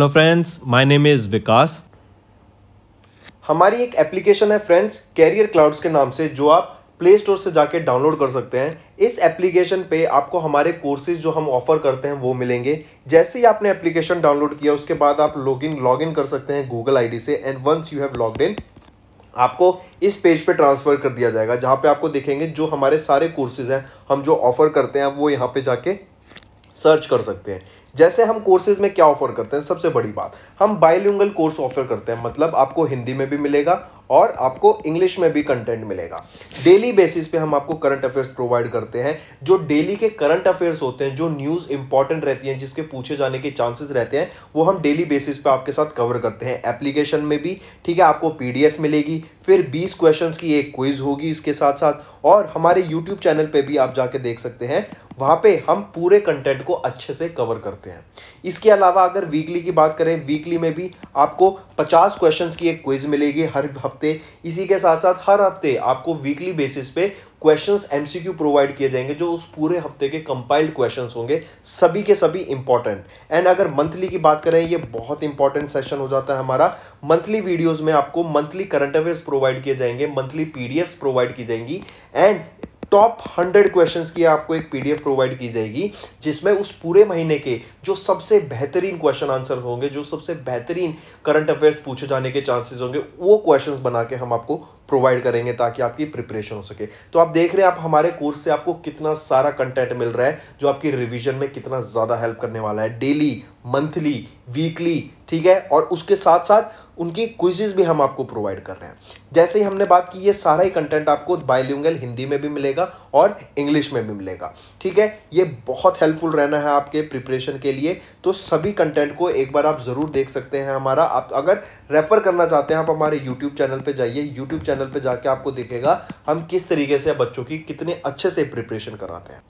hello friends my name is Vikas हमारी एक application है फ्रेंड्स कैरियर क्लाउड्स के नाम से जो आप प्ले स्टोर से जाके डाउनलोड कर सकते हैं इस एप्लीकेशन पे आपको हमारे कोर्सेज जो हम ऑफर करते हैं वो मिलेंगे जैसे ही आपने एप्लीकेशन डाउनलोड किया उसके बाद आप लॉगिन लॉगिन कर सकते हैं गूगल आईडी से and once you have logged in आपको इस पेज पे ट्रांसफ़र कर दिया जाएगा जहां पे आपको देखेंगे जो हमारे सारे कोर्सेज हैं हम जो ऑफ़र करते हैं वो यहाँ पे जाके सर्च कर सकते हैं जैसे हम कोर्सेज में क्या ऑफर करते हैं सबसे बड़ी बात हम बायोलिंगल कोर्स ऑफर करते हैं मतलब आपको हिंदी में भी मिलेगा और आपको इंग्लिश में भी कंटेंट मिलेगा डेली बेसिस पे हम आपको करंट अफेयर्स प्रोवाइड करते हैं जो डेली के करंट अफेयर्स होते हैं जो न्यूज़ इंपॉर्टेंट रहती हैं जिसके पूछे जाने के चांसेस रहते हैं वो हम डेली बेसिस पे आपके साथ कवर करते हैं एप्लीकेशन में भी ठीक है आपको पीडीएफ मिलेगी फिर 20 क्वेश्चंस की एक क्विज होगी इसके साथ साथ और हमारे यूट्यूब चैनल पर भी आप जाके देख सकते हैं वहाँ पे हम पूरे कंटेंट को अच्छे से कवर करते हैं इसके अलावा अगर वीकली की बात करें वीकली में भी आपको 50 क्वेश्चंस की एक क्विज मिलेगी हर हफ्ते इसी के साथ साथ हर हफ्ते आपको वीकली बेसिस पे क्वेश्चंस एमसीक्यू प्रोवाइड किए जाएंगे जो उस पूरे हफ्ते के कंपाइल्ड क्वेश्चंस होंगे सभी के सभी इंपॉर्टेंट एंड अगर मंथली की बात करें ये बहुत इंपॉर्टेंट सेशन हो जाता है हमारा मंथली वीडियोस में आपको मंथली करंट अफेयर्स प्रोवाइड किए जाएंगे मंथली पीडीएफ्स प्रोवाइड की जाएंगी एंड टॉप हंड्रेड क्वेश्चन की आपको एक पीडीएफ प्रोवाइड की जाएगी जिसमें उस पूरे महीने के जो सबसे बेहतरीन क्वेश्चन आंसर होंगे जो सबसे बेहतरीन करंट अफेयर्स पूछे जाने के चांसेस होंगे वो क्वेश्चन बना के हम आपको प्रोवाइड करेंगे ताकि आपकी प्रिपरेशन हो सके तो आप देख रहे हैं आप हमारे कोर्स से आपको कितना सारा कंटेंट मिल रहा है जो आपकी रिविजन में कितना ज़्यादा हेल्प करने वाला है डेली मंथली वीकली ठीक है और उसके साथ साथ उनकी क्विजेज भी हम आपको प्रोवाइड कर रहे हैं जैसे ही हमने बात की ये सारा ही कंटेंट आपको बायलिंगल हिंदी में भी मिलेगा और इंग्लिश में भी मिलेगा ठीक है ये बहुत हेल्पफुल रहना है आपके प्रिपरेशन के लिए तो सभी कंटेंट को एक बार आप ज़रूर देख सकते हैं हमारा आप अगर रेफ़र करना चाहते हैं आप हमारे यूट्यूब चैनल पर जाइए यूट्यूब चैनल पर जाके आपको दिखेगा हम किस तरीके से बच्चों की कितने अच्छे से प्रिपरेशन कराते हैं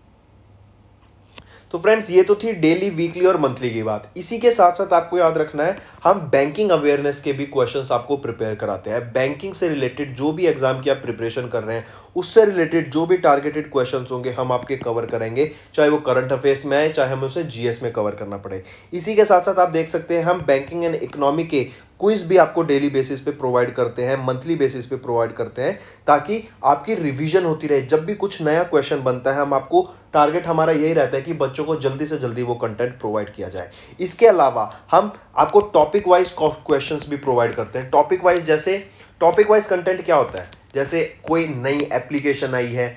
तो फ्रेंड्स ये तो थी डेली वीकली और मंथली की बात इसी के साथ साथ आपको याद रखना है हम बैंकिंग अवेयरनेस के भी क्वेश्चंस आपको प्रिपेयर कराते हैं बैंकिंग से रिलेटेड जो भी एग्जाम की आप प्रिपरेशन कर रहे हैं उससे रिलेटेड जो भी टारगेटेड क्वेश्चन होंगे हम आपके कवर करेंगे चाहे वो करंट अफेयर्स में आए चाहे हमें उसे जीएस में कवर करना पड़े इसी के साथ साथ आप देख सकते हैं हम बैंकिंग एंड इकोनॉमी के क्विज भी आपको डेली बेसिस पे प्रोवाइड करते हैं मंथली बेसिस पे प्रोवाइड करते हैं ताकि आपकी रिवीजन होती रहे जब भी कुछ नया क्वेश्चन बनता है हम आपको टारगेट हमारा यही रहता है कि बच्चों को जल्दी से जल्दी वो कंटेंट प्रोवाइड किया जाए इसके अलावा हम आपको टॉपिक वाइज क्वेश्चन भी प्रोवाइड करते हैं टॉपिक वाइज जैसे टॉपिक वाइज कंटेंट क्या होता है जैसे कोई नई एप्लीकेशन आई है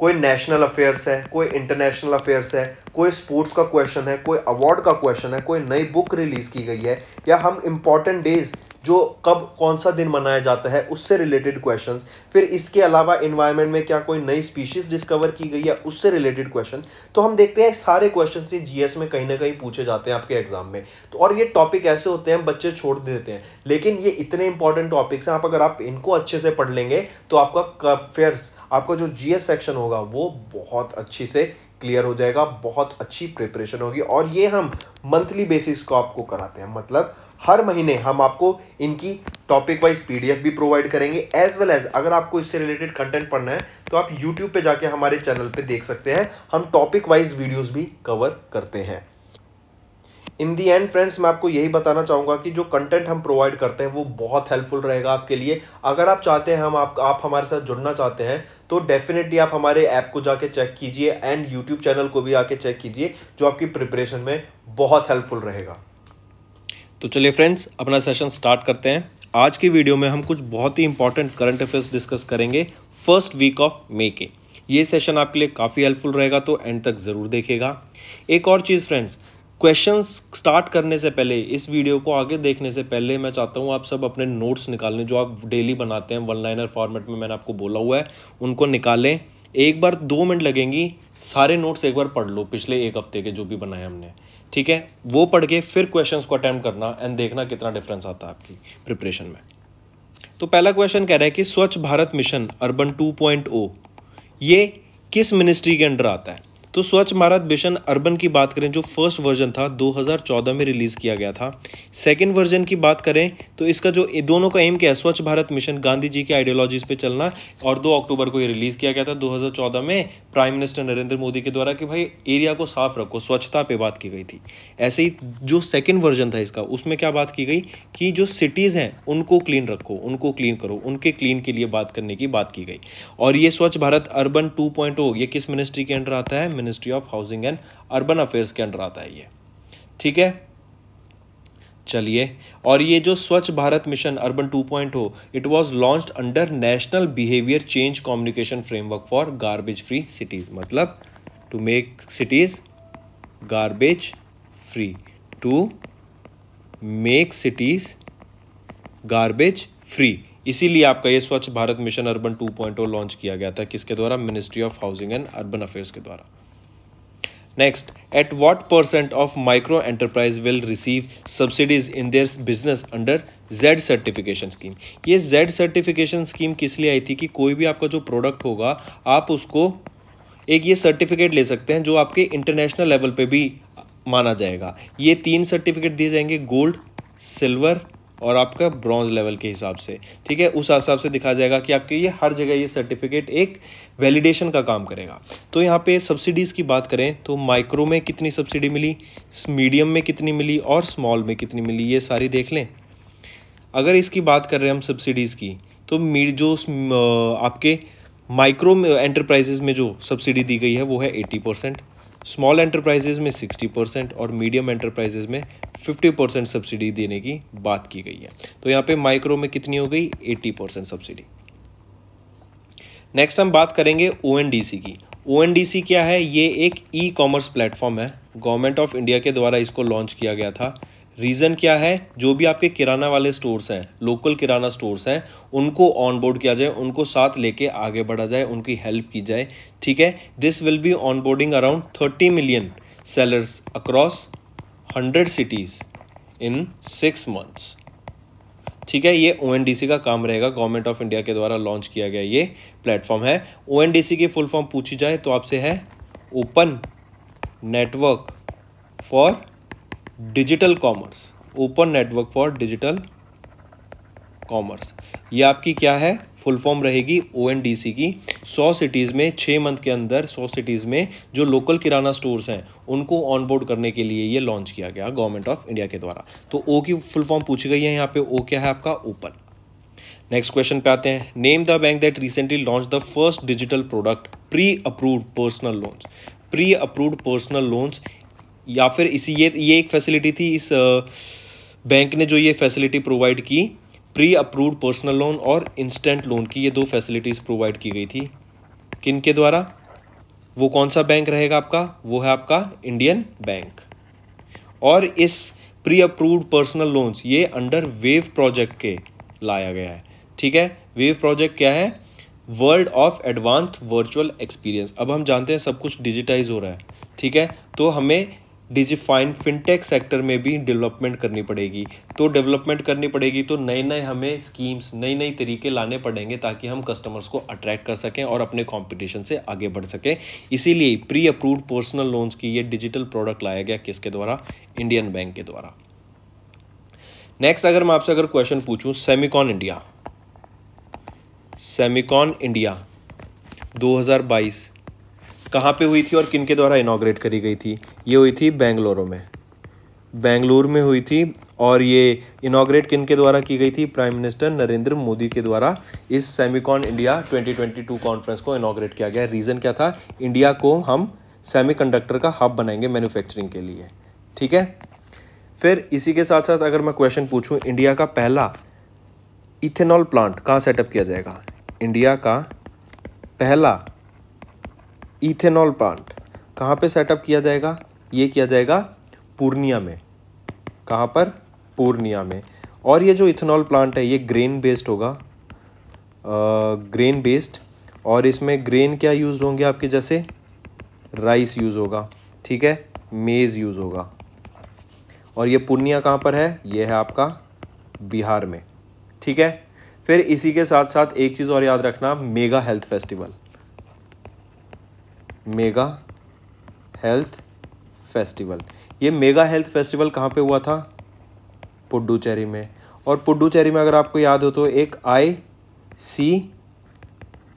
कोई नेशनल अफेयर्स है कोई इंटरनेशनल अफेयर्स है कोई स्पोर्ट्स का क्वेश्चन है कोई अवार्ड का क्वेश्चन है कोई नई बुक रिलीज की गई है या हम इम्पॉर्टेंट डेज जो कब कौन सा दिन मनाया जाता है उससे रिलेटेड क्वेश्चन फिर इसके अलावा इन्वायरमेंट में क्या कोई नई स्पीशीज डिस्कवर की गई है उससे रिलेटेड क्वेश्चन तो हम देखते हैं सारे क्वेश्चन से जी में कहीं ना कहीं पूछे जाते हैं आपके एग्जाम में तो और ये टॉपिक ऐसे होते हैं बच्चे छोड़ देते हैं लेकिन ये इतने इंपॉर्टेंट टॉपिक्स हैं आप अगर आप इनको अच्छे से पढ़ लेंगे तो आपका अफेयर्स आपका जो जीएस सेक्शन होगा वो बहुत अच्छी से क्लियर हो जाएगा बहुत अच्छी प्रिपरेशन होगी और ये हम मंथली बेसिस को आपको कराते हैं मतलब हर महीने हम आपको इनकी टॉपिक वाइज पीडीएफ भी प्रोवाइड करेंगे एज वेल एज अगर आपको इससे रिलेटेड कंटेंट पढ़ना है तो आप यूट्यूब पे जाके हमारे चैनल पे देख सकते हैं हम टॉपिक वाइज वीडियोस भी कवर करते हैं इन दी एंड फ्रेंड्स मैं आपको यही बताना चाहूँगा कि जो कंटेंट हम प्रोवाइड करते हैं वो बहुत हेल्पफुल रहेगा आपके लिए अगर आप चाहते हैं हम आप, आप हमारे साथ जुड़ना चाहते हैं तो डेफिनेटली आप हमारे ऐप को जाके चेक कीजिए एंड यूट्यूब चैनल को भी आके चेक कीजिए जो आपकी प्रिपरेशन में बहुत हेल्पफुल रहेगा तो चलिए फ्रेंड्स अपना सेशन स्टार्ट करते हैं आज की वीडियो में हम कुछ बहुत ही इंपॉर्टेंट करंट अफेयर्स डिस्कस करेंगे फर्स्ट वीक ऑफ मे के ये सेशन आपके लिए काफ़ी हेल्पफुल रहेगा तो एंड तक ज़रूर देखेगा एक और चीज़ फ्रेंड्स क्वेश्चन स्टार्ट करने से पहले इस वीडियो को आगे देखने से पहले मैं चाहता हूँ आप सब अपने नोट्स निकालें जो आप डेली बनाते हैं वन लाइनर फॉर्मेट में मैंने आपको बोला हुआ है उनको निकालें एक बार दो मिनट लगेंगी सारे नोट्स एक बार पढ़ लो पिछले एक हफ्ते के जो भी बनाए हमने ठीक है वो पढ़ के फिर क्वेश्चंस को अटैम्प्ट करना एंड देखना कितना डिफरेंस आता है आपकी प्रिपरेशन में तो पहला क्वेश्चन कह रहा है कि स्वच्छ भारत मिशन अर्बन 2.0 ये किस मिनिस्ट्री के अंडर आता है तो स्वच्छ भारत मिशन अर्बन की बात करें जो फर्स्ट वर्जन था 2014 में रिलीज़ किया गया था सेकंड वर्जन की बात करें तो इसका जो दोनों का एम क्या है स्वच्छ भारत मिशन गांधी जी के आइडियोलॉजीज पे चलना और दो अक्टूबर को ये रिलीज़ किया गया था 2014 में प्राइम मिनिस्टर नरेंद्र मोदी के द्वारा कि भाई एरिया को साफ रखो स्वच्छता पे बात की गई थी ऐसे ही जो सेकेंड वर्जन था इसका उसमें क्या बात की गई कि जो सिटीज़ हैं उनको क्लीन रखो उनको क्लीन करो उनके क्लीन के लिए बात करने की बात की गई और ये स्वच्छ भारत अर्बन टू ये किस मिनिस्ट्री के अंडर आता है ministry of housing and urban affairs के अंडर आता है ये ठीक है चलिए और ये जो Swachh Bharat mission urban 2.0 it was launch under national behaviour change communication framework for garbage free cities मतलब to make cities garbage free to make cities garbage free इसीलिए आपका ये स्वच्छ भारत मिशन अर्बन 2.0 लॉन्च किया गया था किसके द्वारा ministry of housing and urban affairs के द्वारा next at what percent of micro enterprise will receive subsidies in their business under ZED certification scheme ये जेड सर्टिफिकेशन स्कीम किस लिए आई थी कि कोई भी आपका जो प्रोडक्ट होगा आप उसको एक ये सर्टिफिकेट ले सकते हैं जो आपके इंटरनेशनल लेवल पे भी माना जाएगा ये तीन सर्टिफिकेट दिए जाएंगे गोल्ड सिल्वर और आपका ब्रॉन्ज लेवल के हिसाब से ठीक है उस हिसाब से दिखा जाएगा कि आपके ये हर जगह ये सर्टिफिकेट एक वैलिडेशन का काम करेगा तो यहाँ पे सब्सिडीज़ की बात करें तो माइक्रो में कितनी सब्सिडी मिली मीडियम में कितनी मिली और स्मॉल में कितनी मिली ये सारी देख लें अगर इसकी बात कर रहे हैं हम सब्सिडीज़ की तो मीड जो आपके माइक्रो एंटरप्राइजेज में जो सब्सिडी दी गई है वो है एटी परसेंट स्मॉल एंटरप्राइजेज में 60 परसेंट और मीडियम एंटरप्राइजेज में 50 परसेंट सब्सिडी देने की बात की गई है तो यहाँ पे माइक्रो में कितनी हो गई 80 परसेंट सब्सिडी नेक्स्ट हम बात करेंगे ओ की ओ क्या है ये एक ई कॉमर्स प्लेटफॉर्म है गवर्नमेंट ऑफ इंडिया के द्वारा इसको लॉन्च किया गया था रीज़न क्या है जो भी आपके किराना वाले स्टोर्स हैं लोकल किराना स्टोर्स हैं उनको ऑन बोर्ड किया जाए उनको साथ लेके आगे बढ़ा जाए उनकी हेल्प की जाए ठीक है this will be onboarding around thirty million sellers across hundred cities in six months ठीक है ये ओ का काम रहेगा गवर्नमेंट ऑफ इंडिया के द्वारा लॉन्च किया गया ये प्लेटफॉर्म है ओ की फुल फॉर्म पूछी जाए तो आपसे है open network for digital commerce open network for digital commerce ये आपकी क्या है फुल फॉर्म रहेगी ओ की सौ सिटीज़ में छः मंथ के अंदर सौ सिटीज़ में जो लोकल किराना स्टोर्स हैं उनको ऑन बोर्ड करने के लिए ये लॉन्च किया गया गवर्नमेंट ऑफ इंडिया के द्वारा तो ओ की फुल फॉर्म पूछी गई है यहाँ पे ओ क्या है आपका ओपन नेक्स्ट क्वेश्चन पे आते हैं name the bank that recently launch the first digital product pre approved personal loans pre approved personal loans या फिर इसी ये ये एक फैसिलिटी थी इस बैंक ने जो ये फैसिलिटी प्रोवाइड की प्री अप्रूव्ड पर्सनल लोन और इंस्टेंट लोन की ये दो फैसिलिटीज़ प्रोवाइड की गई थी किन के द्वारा वो कौन सा बैंक रहेगा आपका वो है आपका इंडियन बैंक और इस प्री अप्रूव्ड पर्सनल लोन्स ये अंडर वेव प्रोजेक्ट के लाया गया है ठीक है वेव प्रोजेक्ट क्या है world of advanced virtual experience अब हम जानते हैं सब कुछ डिजिटाइज हो रहा है ठीक है तो हमें डिजिफाइन फिनटेक सेक्टर में भी डेवलपमेंट करनी पड़ेगी तो डेवलपमेंट करनी पड़ेगी तो नए नए हमें स्कीम्स नई नई तरीके लाने पड़ेंगे ताकि हम कस्टमर्स को अट्रैक्ट कर सकें और अपने कंपटीशन से आगे बढ़ सकें इसीलिए प्री अप्रूव्ड पर्सनल लोन्स की ये डिजिटल प्रोडक्ट लाया गया किसके द्वारा इंडियन बैंक के द्वारा नेक्स्ट अगर मैं आपसे अगर क्वेश्चन पूछूँ सेमिकॉन इंडिया सेमिकॉन इंडिया दो कहाँ पे हुई थी और किन के द्वारा इनाग्रेट करी गई थी ये हुई थी बेंगलोरों में बेंगलोर में हुई थी और ये इनाग्रेट किन के द्वारा की गई थी प्राइम मिनिस्टर नरेंद्र मोदी के द्वारा इस सेमिकॉन इंडिया 2022 कॉन्फ्रेंस को इनाग्रेट किया गया रीज़न क्या था इंडिया को हम सेमीकंडक्टर का हब बनाएंगे मैन्युफैक्चरिंग के लिए ठीक है फिर इसी के साथ साथ अगर मैं क्वेश्चन पूछूं इंडिया का पहला इथेनॉल प्लांट कहाँ सेटअप किया जाएगा इंडिया का पहला इथेनॉल प्लांट कहाँ पे सेटअप किया जाएगा ये किया जाएगा पूर्णिया में कहाँ पर पूर्णिया में और ये जो इथेनॉल प्लांट है ये ग्रेन बेस्ड होगा ग्रेन बेस्ड और इसमें ग्रेन क्या यूज़ होंगे आपके जैसे राइस यूज़ होगा ठीक है मेज़ यूज़ होगा और ये पूर्णिया कहाँ पर है ये है आपका बिहार में ठीक है फिर इसी के साथ साथ एक चीज़ और याद रखना mega health festival mega health festival ये मेगा हेल्थ फेस्टिवल कहाँ पे हुआ था पुडुचेरी में और पुडुचेरी में अगर आपको याद हो तो एक आई सी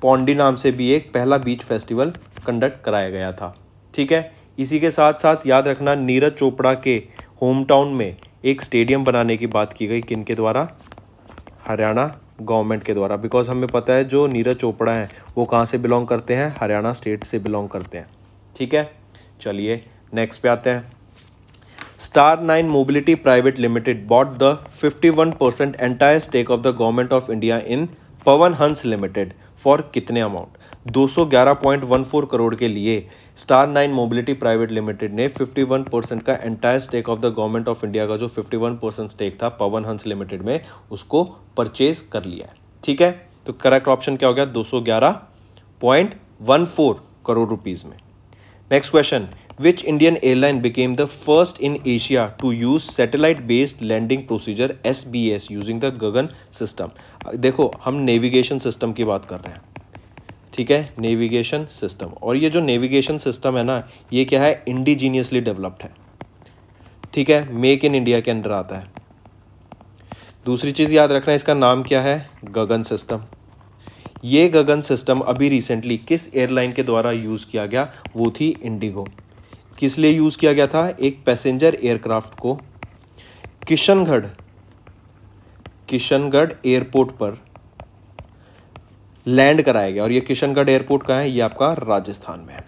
पौंडी नाम से भी एक पहला बीच फेस्टिवल कंडक्ट कराया गया था ठीक है इसी के साथ साथ याद रखना नीरज चोपड़ा के होम टाउन में एक स्टेडियम बनाने की बात की गई किन के द्वारा हरियाणा गवर्नमेंट के द्वारा बिकॉज हमें पता है जो नीरज चोपड़ा है वो कहाँ से बिलोंग करते हैं हरियाणा स्टेट से बिलोंग करते हैं ठीक है चलिए नेक्स्ट पे आते हैं star nine mobility private limited bought the fifty one percent entire stake of the government of India in Pawan Hans limited for कितने अमाउंट 211.14 करोड़ के लिए star nine mobility private limited ने 51 परसेंट का entire stake of the government of India का जो 51 percent stake था पवन Hans limited में उसको परचेज कर लिया है ठीक है तो करेक्ट ऑप्शन क्या हो गया 211.14 करोड़ रुपीस में next question which Indian airline became the first in Asia to use satellite based landing procedure S B S using the GAGAN system देखो हम नेविगेशन सिस्टम की बात कर रहे हैं ठीक है नेविगेशन सिस्टम और ये जो नेविगेशन सिस्टम है ना ये क्या है इंडिजीनियसली डेवलप्ड है ठीक है मेक इन इंडिया के अंडर आता है दूसरी चीज़ याद रखना इसका नाम क्या है गगन सिस्टम ये गगन सिस्टम अभी रिसेंटली किस एयरलाइन के द्वारा यूज़ किया गया वो थी इंडिगो किस लिए यूज़ किया गया था एक पैसेंजर एयरक्राफ्ट को किशनगढ़ किशनगढ़ एयरपोर्ट पर लैंड कराया गया और ये किशनगढ़ एयरपोर्ट का है ये आपका राजस्थान में है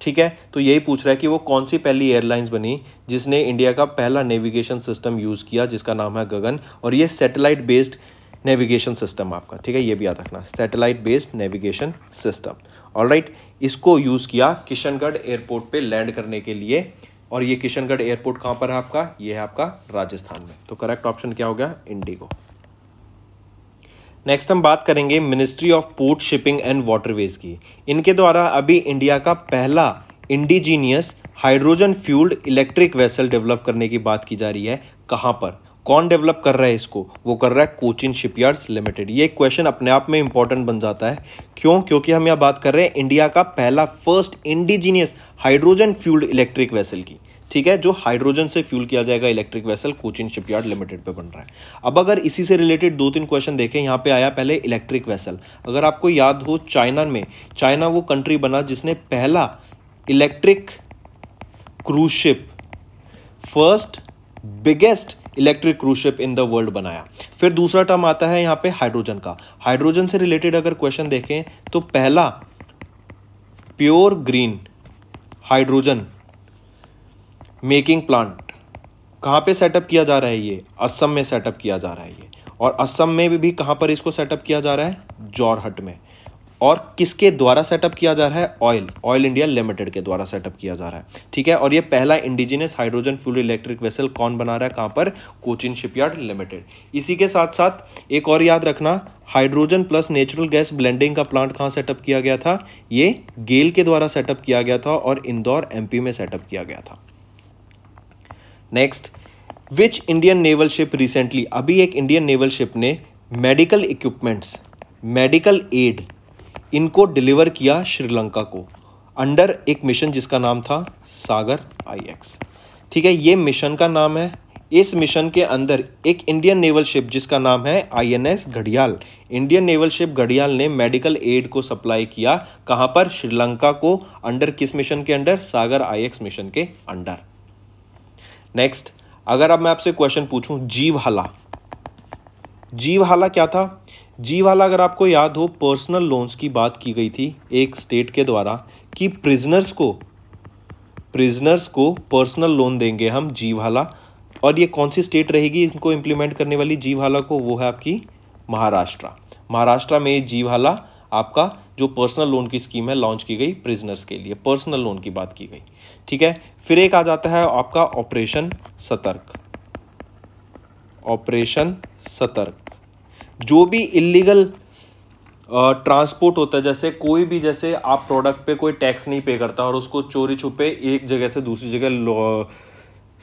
ठीक है तो यही पूछ रहा है कि वो कौन सी पहली एयरलाइंस बनी जिसने इंडिया का पहला नेविगेशन सिस्टम यूज़ किया जिसका नाम है गगन और ये सैटेलाइट बेस्ड नेविगेशन सिस्टम आपका ठीक है ये भी याद रखना satellite based navigation system alright इसको यूज़ किया किशनगढ़ एयरपोर्ट पे लैंड करने के लिए और ये किशनगढ़ एयरपोर्ट कहाँ पर है आपका ये है आपका राजस्थान में तो करेक्ट ऑप्शन क्या हो गया इंडिगो नेक्स्ट हम बात करेंगे ministry of port shipping and waterways की इनके द्वारा अभी इंडिया का पहला indigenous hydrogen fuelled electric vessel develop करने की बात की जा रही है कहाँ पर कौन डेवलप कर रहा है इसको वो कर रहा है कोचिन शिपयार्ड्स लिमिटेड ये क्वेश्चन अपने आप में इंपॉर्टेंट बन जाता है क्यों क्योंकि हम यहाँ बात कर रहे हैं इंडिया का पहला first indigenous hydrogen fuelled electric vessel की ठीक है जो हाइड्रोजन से फ्यूल किया जाएगा electric vessel Cochin shipyard limited पे बन रहा है अब अगर इसी से रिलेटेड दो तीन क्वेश्चन देखें यहाँ पे आया पहले इलेक्ट्रिक वेसल अगर आपको याद हो चाइना में चाइना वो कंट्री बना जिसने पहला electric cruise ship first biggest electric cruise ship in the world बनाया फिर दूसरा टर्म आता है यहाँ पे हाइड्रोजन का हाइड्रोजन से रिलेटेड अगर क्वेश्चन देखें तो पहला pure green hydrogen making plant कहाँ पे सेटअप किया जा रहा है ये असम में सेटअप किया जा रहा है ये और असम में भी, भी कहाँ पर इसको सेटअप किया जा रहा है जौरहट में और किसके द्वारा सेटअप किया जा रहा है ऑयल ऑयल इंडिया लिमिटेड के द्वारा सेटअप किया जा रहा है ठीक है और ये पहला indigenous hydrogen fuel electric vessel कौन बना रहा है कहाँ पर कोचिन शिपयार्ड लिमिटेड इसी के साथ साथ एक और याद रखना hydrogen plus natural gas blending का प्लांट कहाँ सेटअप किया गया था ये गेल के द्वारा सेटअप किया गया था और इंदौर एम में सेटअप किया गया था next which Indian naval ship recently अभी एक इंडियन नेवल शिप ने मेडिकल इक्विपमेंट्स मेडिकल एड इनको डिलीवर किया श्रीलंका को अंडर एक मिशन जिसका नाम था सागर आईएक्स ठीक है ये मिशन का नाम है इस मिशन के अंदर एक इंडियन नेवल शिप जिसका नाम है आईएनएस घड़ियाल इंडियन नेवल शिप घड़ियाल ने मेडिकल एड को सप्लाई किया कहाँ पर श्रीलंका को अंडर किस मिशन के अंडर सागर आईएक्स मिशन के अंडर नेक्स्ट अगर अब मैं आपसे क्वेश्चन पूछूं जीवहला जीवहला क्या था जीवहला अगर आपको याद हो पर्सनल लोन्स की बात की गई थी एक स्टेट के द्वारा कि प्रिजनर्स को प्रिजनर्स को पर्सनल लोन देंगे हम जीवहला और ये कौन सी स्टेट रहेगी इनको इम्प्लीमेंट करने वाली जीवहला को वो है आपकी महाराष्ट्र महाराष्ट्र में जीवहला आपका जो पर्सनल लोन की स्कीम है लॉन्च की गई प्रिजनर्स के लिए पर्सनल लोन की बात की गई ठीक है फिर एक आ जाता है आपका ऑपरेशन सतर्क ऑपरेशन सतर्क जो भी इलीगल ट्रांसपोर्ट होता है जैसे कोई भी जैसे आप प्रोडक्ट पे कोई टैक्स नहीं पे करता और उसको चोरी छुपे एक जगह से दूसरी जगह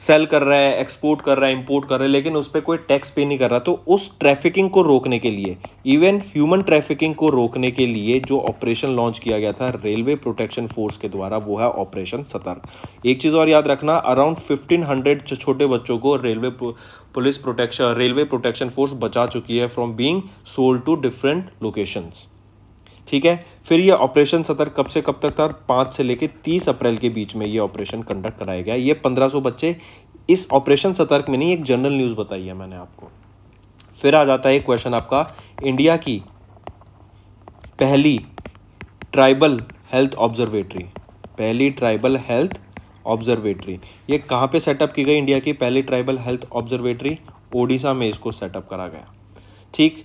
सेल कर रहा है एक्सपोर्ट कर रहा है इंपोर्ट कर रहा है लेकिन उस पर कोई टैक्स पे नहीं कर रहा तो उस ट्रैफिकिंग को रोकने के लिए इवन ह्यूमन ट्रैफिकिंग को रोकने के लिए जो ऑपरेशन लॉन्च किया गया था रेलवे प्रोटेक्शन फोर्स के द्वारा वो है ऑपरेशन सतर्क एक चीज़ और याद रखना अराउंड फिफ्टीन हंड्रेड छोटे बच्चों को railway police protection railway protection force बचा चुकी है from being sold to different locations ठीक है फिर ये ऑपरेशन सतर कब से कब तक था पाँच से लेकर तीस अप्रैल के बीच में ये ऑपरेशन कंडक्ट कराया गया ये पंद्रह बच्चे इस ऑपरेशन सतर्क में नहीं एक जनरल न्यूज़ बताई है मैंने आपको फिर आ जाता है एक क्वेश्चन आपका इंडिया की पहली ट्राइबल हेल्थ ऑब्जर्वेटरी पहली ट्राइबल हेल्थ ऑब्जर्वेटरी ये कहाँ पे सेटअप की गई इंडिया की पहली ट्राइबल हेल्थ ऑब्जर्वेटरी ओडिशा में इसको सेटअप करा गया ठीक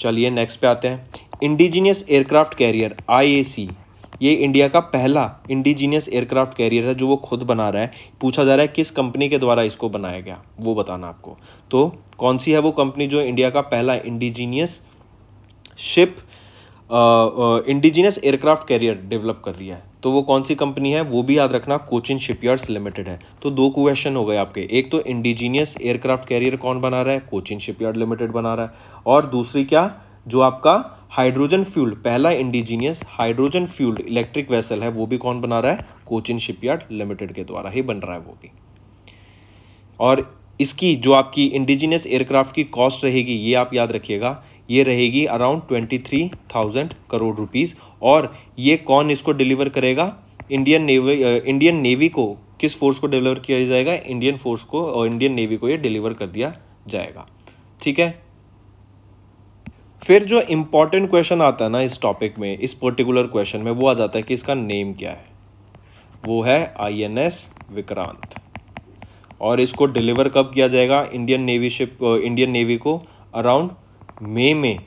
चलिए नेक्स्ट पे आते हैं इंडिजीनियस एयरक्राफ्ट कैरियर आईएसी ये इंडिया का पहला इंडिजीनियस एयरक्राफ्ट कैरियर है जो वो खुद बना रहा है पूछा जा रहा है किस कंपनी के द्वारा इसको बनाया गया वो बताना आपको तो कौन सी है वो कंपनी जो इंडिया का पहला indigenous ship indigenous aircraft carrier develop कर रही है तो वो कौन सी कंपनी है वो भी याद रखना कोचिन शिपयार्ड्स लिमिटेड है तो दो क्वेश्चन हो गए आपके एक तो इंडिजीनियस एयरक्राफ्ट कैरियर कौन बना रहा है कोचिन शिपयार्ड लिमिटेड बना रहा है और दूसरी क्या जो आपका हाइड्रोजन फ्यूल्ड पहला indigenous hydrogen fuelled electric vessel है वो भी कौन बना रहा है कोचिन शिपयार्ड लिमिटेड के द्वारा ही बन रहा है वो भी और इसकी जो आपकी इंडिजीनियस एयरक्राफ्ट की कॉस्ट रहेगी ये आप याद रखिएगा ये रहेगी around twenty three thousand crore rupees और ये कौन इसको डिलीवर करेगा इंडियन नेवी इंडियन नेवी को किस फोर्स को डिलीवर किया जाएगा इंडियन फोर्स को और इंडियन नेवी को ये डिलीवर कर दिया जाएगा ठीक है फिर जो इम्पोर्टेंट क्वेश्चन आता है ना इस टॉपिक में इस पर्टिकुलर क्वेश्चन में वो आ जाता है कि इसका नेम क्या है वो है आईएनएस विक्रांत और इसको डिलीवर कब किया जाएगा Indian navy ship Indian navy को अराउंड मई में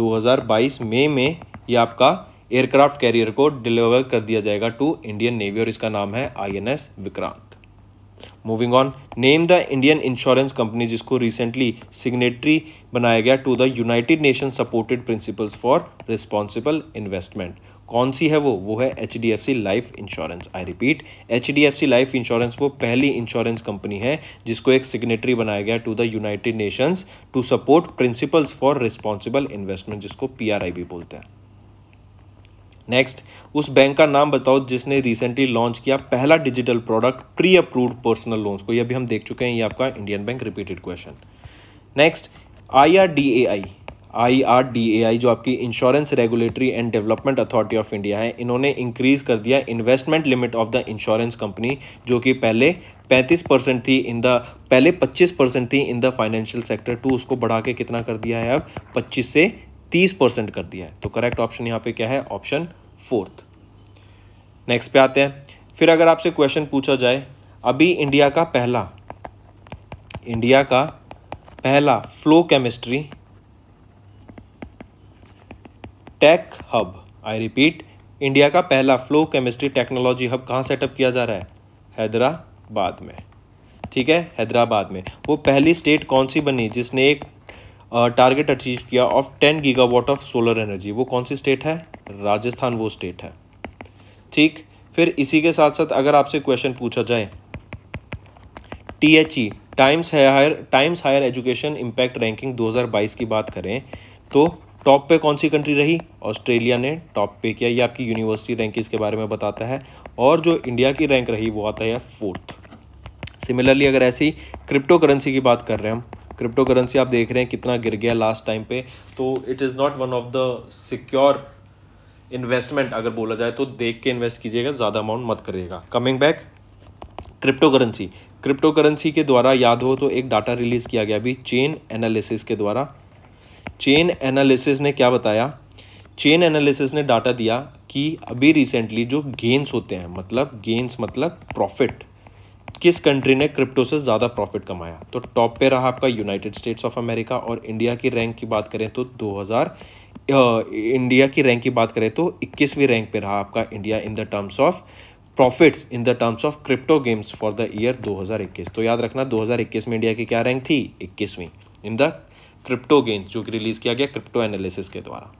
2022 मई में ये आपका एयरक्राफ्ट कैरियर को डिलीवर कर दिया जाएगा टू इंडियन नेवी और इसका नाम है I Vikrant moving on name the Indian insurance company जिसको रिसेंटली सिग्नेटरी बनाया गया to the United Nation supported principles for responsible investment कौन सी है वो वो है H D F C life insurance I repeat H D F C life insurance वो पहली इंश्योरेंस कंपनी है जिसको एक सिग्नेटरी बनाया गया to the United Nations to support principles for responsible investment जिसको पी आर आई भी बोलते हैं नेक्स्ट उस बैंक का नाम बताओ जिसने रिसेंटली लॉन्च किया पहला digital product pre approved personal loans को ये भी हम देख चुके हैं ये आपका Indian bank repeated question next I R D A I I R D A I जो आपकी insurance regulatory and development authority of India है इन्होंने इंक्रीज कर दिया investment limit of the insurance company जो कि पहले 35 परसेंट थी इन द पहले 25 परसेंट थी in the financial sector to उसको बढ़ा के कितना कर दिया है अब 25 से 30 परसेंट कर दिया है तो करेक्ट ऑप्शन यहाँ पे क्या है ऑप्शन फोर्थ नेक्स्ट पे आते हैं फिर अगर आपसे क्वेश्चन पूछा जाए अभी इंडिया का पहला इंडिया का पहला flow chemistry tech hub I repeat India का पहला फ्लो केमिस्ट्री टेक्नोलॉजी हब कहाँ सेटअप किया जा रहा है हैदराबाद में ठीक है हैदराबाद में वो पहली स्टेट कौन सी बनी जिसने एक टारगेट अचीव किया of ten gigawatt of solar energy वो कौन सी स्टेट है राजस्थान वो स्टेट है ठीक फिर इसी के साथ साथ अगर आपसे क्वेश्चन पूछा जाए T H E times higher times higher education impact ranking 2022 की बात करें तो टॉप पे कौन सी कंट्री रही ऑस्ट्रेलिया ने टॉप पे किया ये आपकी यूनिवर्सिटी रैंक इसके बारे में बताता है और जो इंडिया की रैंक रही वो आता है फोर्थ सिमिलरली अगर ऐसी क्रिप्टो करेंसी की बात कर रहे हैं हम क्रिप्टो करेंसी आप देख रहे हैं कितना गिर गया लास्ट टाइम पे तो it is not one of the secure investment अगर बोला जाए तो देख के इन्वेस्ट कीजिएगा ज़्यादा अमाउंट मत करिएगा coming back crypto currency crypto currency के द्वारा याद हो तो एक डाटा रिलीज़ किया गया अभी चेन एनालिसिस के द्वारा चेन एनालिसिस ने क्या बताया चेन एनालिसिस ने डाटा दिया कि अभी रिसेंटली जो गेंस होते हैं मतलब गेंस मतलब प्रॉफिट किस कंट्री ने क्रिप्टो से ज़्यादा प्रॉफिट कमाया तो टॉप पे रहा आपका यूनाइटेड स्टेट्स ऑफ अमेरिका और इंडिया की रैंक की बात करें तो 2000 इंडिया की रैंक की बात करें तो 21वीं रैंक पे रहा आपका India in the terms of profits in the terms of crypto games for the year 2021 तो याद रखना 2021 में इंडिया की क्या रैंक थी 21वीं इन द क्रिप्टो गेम्स जो कि रिलीज़ किया गया क्रिप्टो एनालिसिस के द्वारा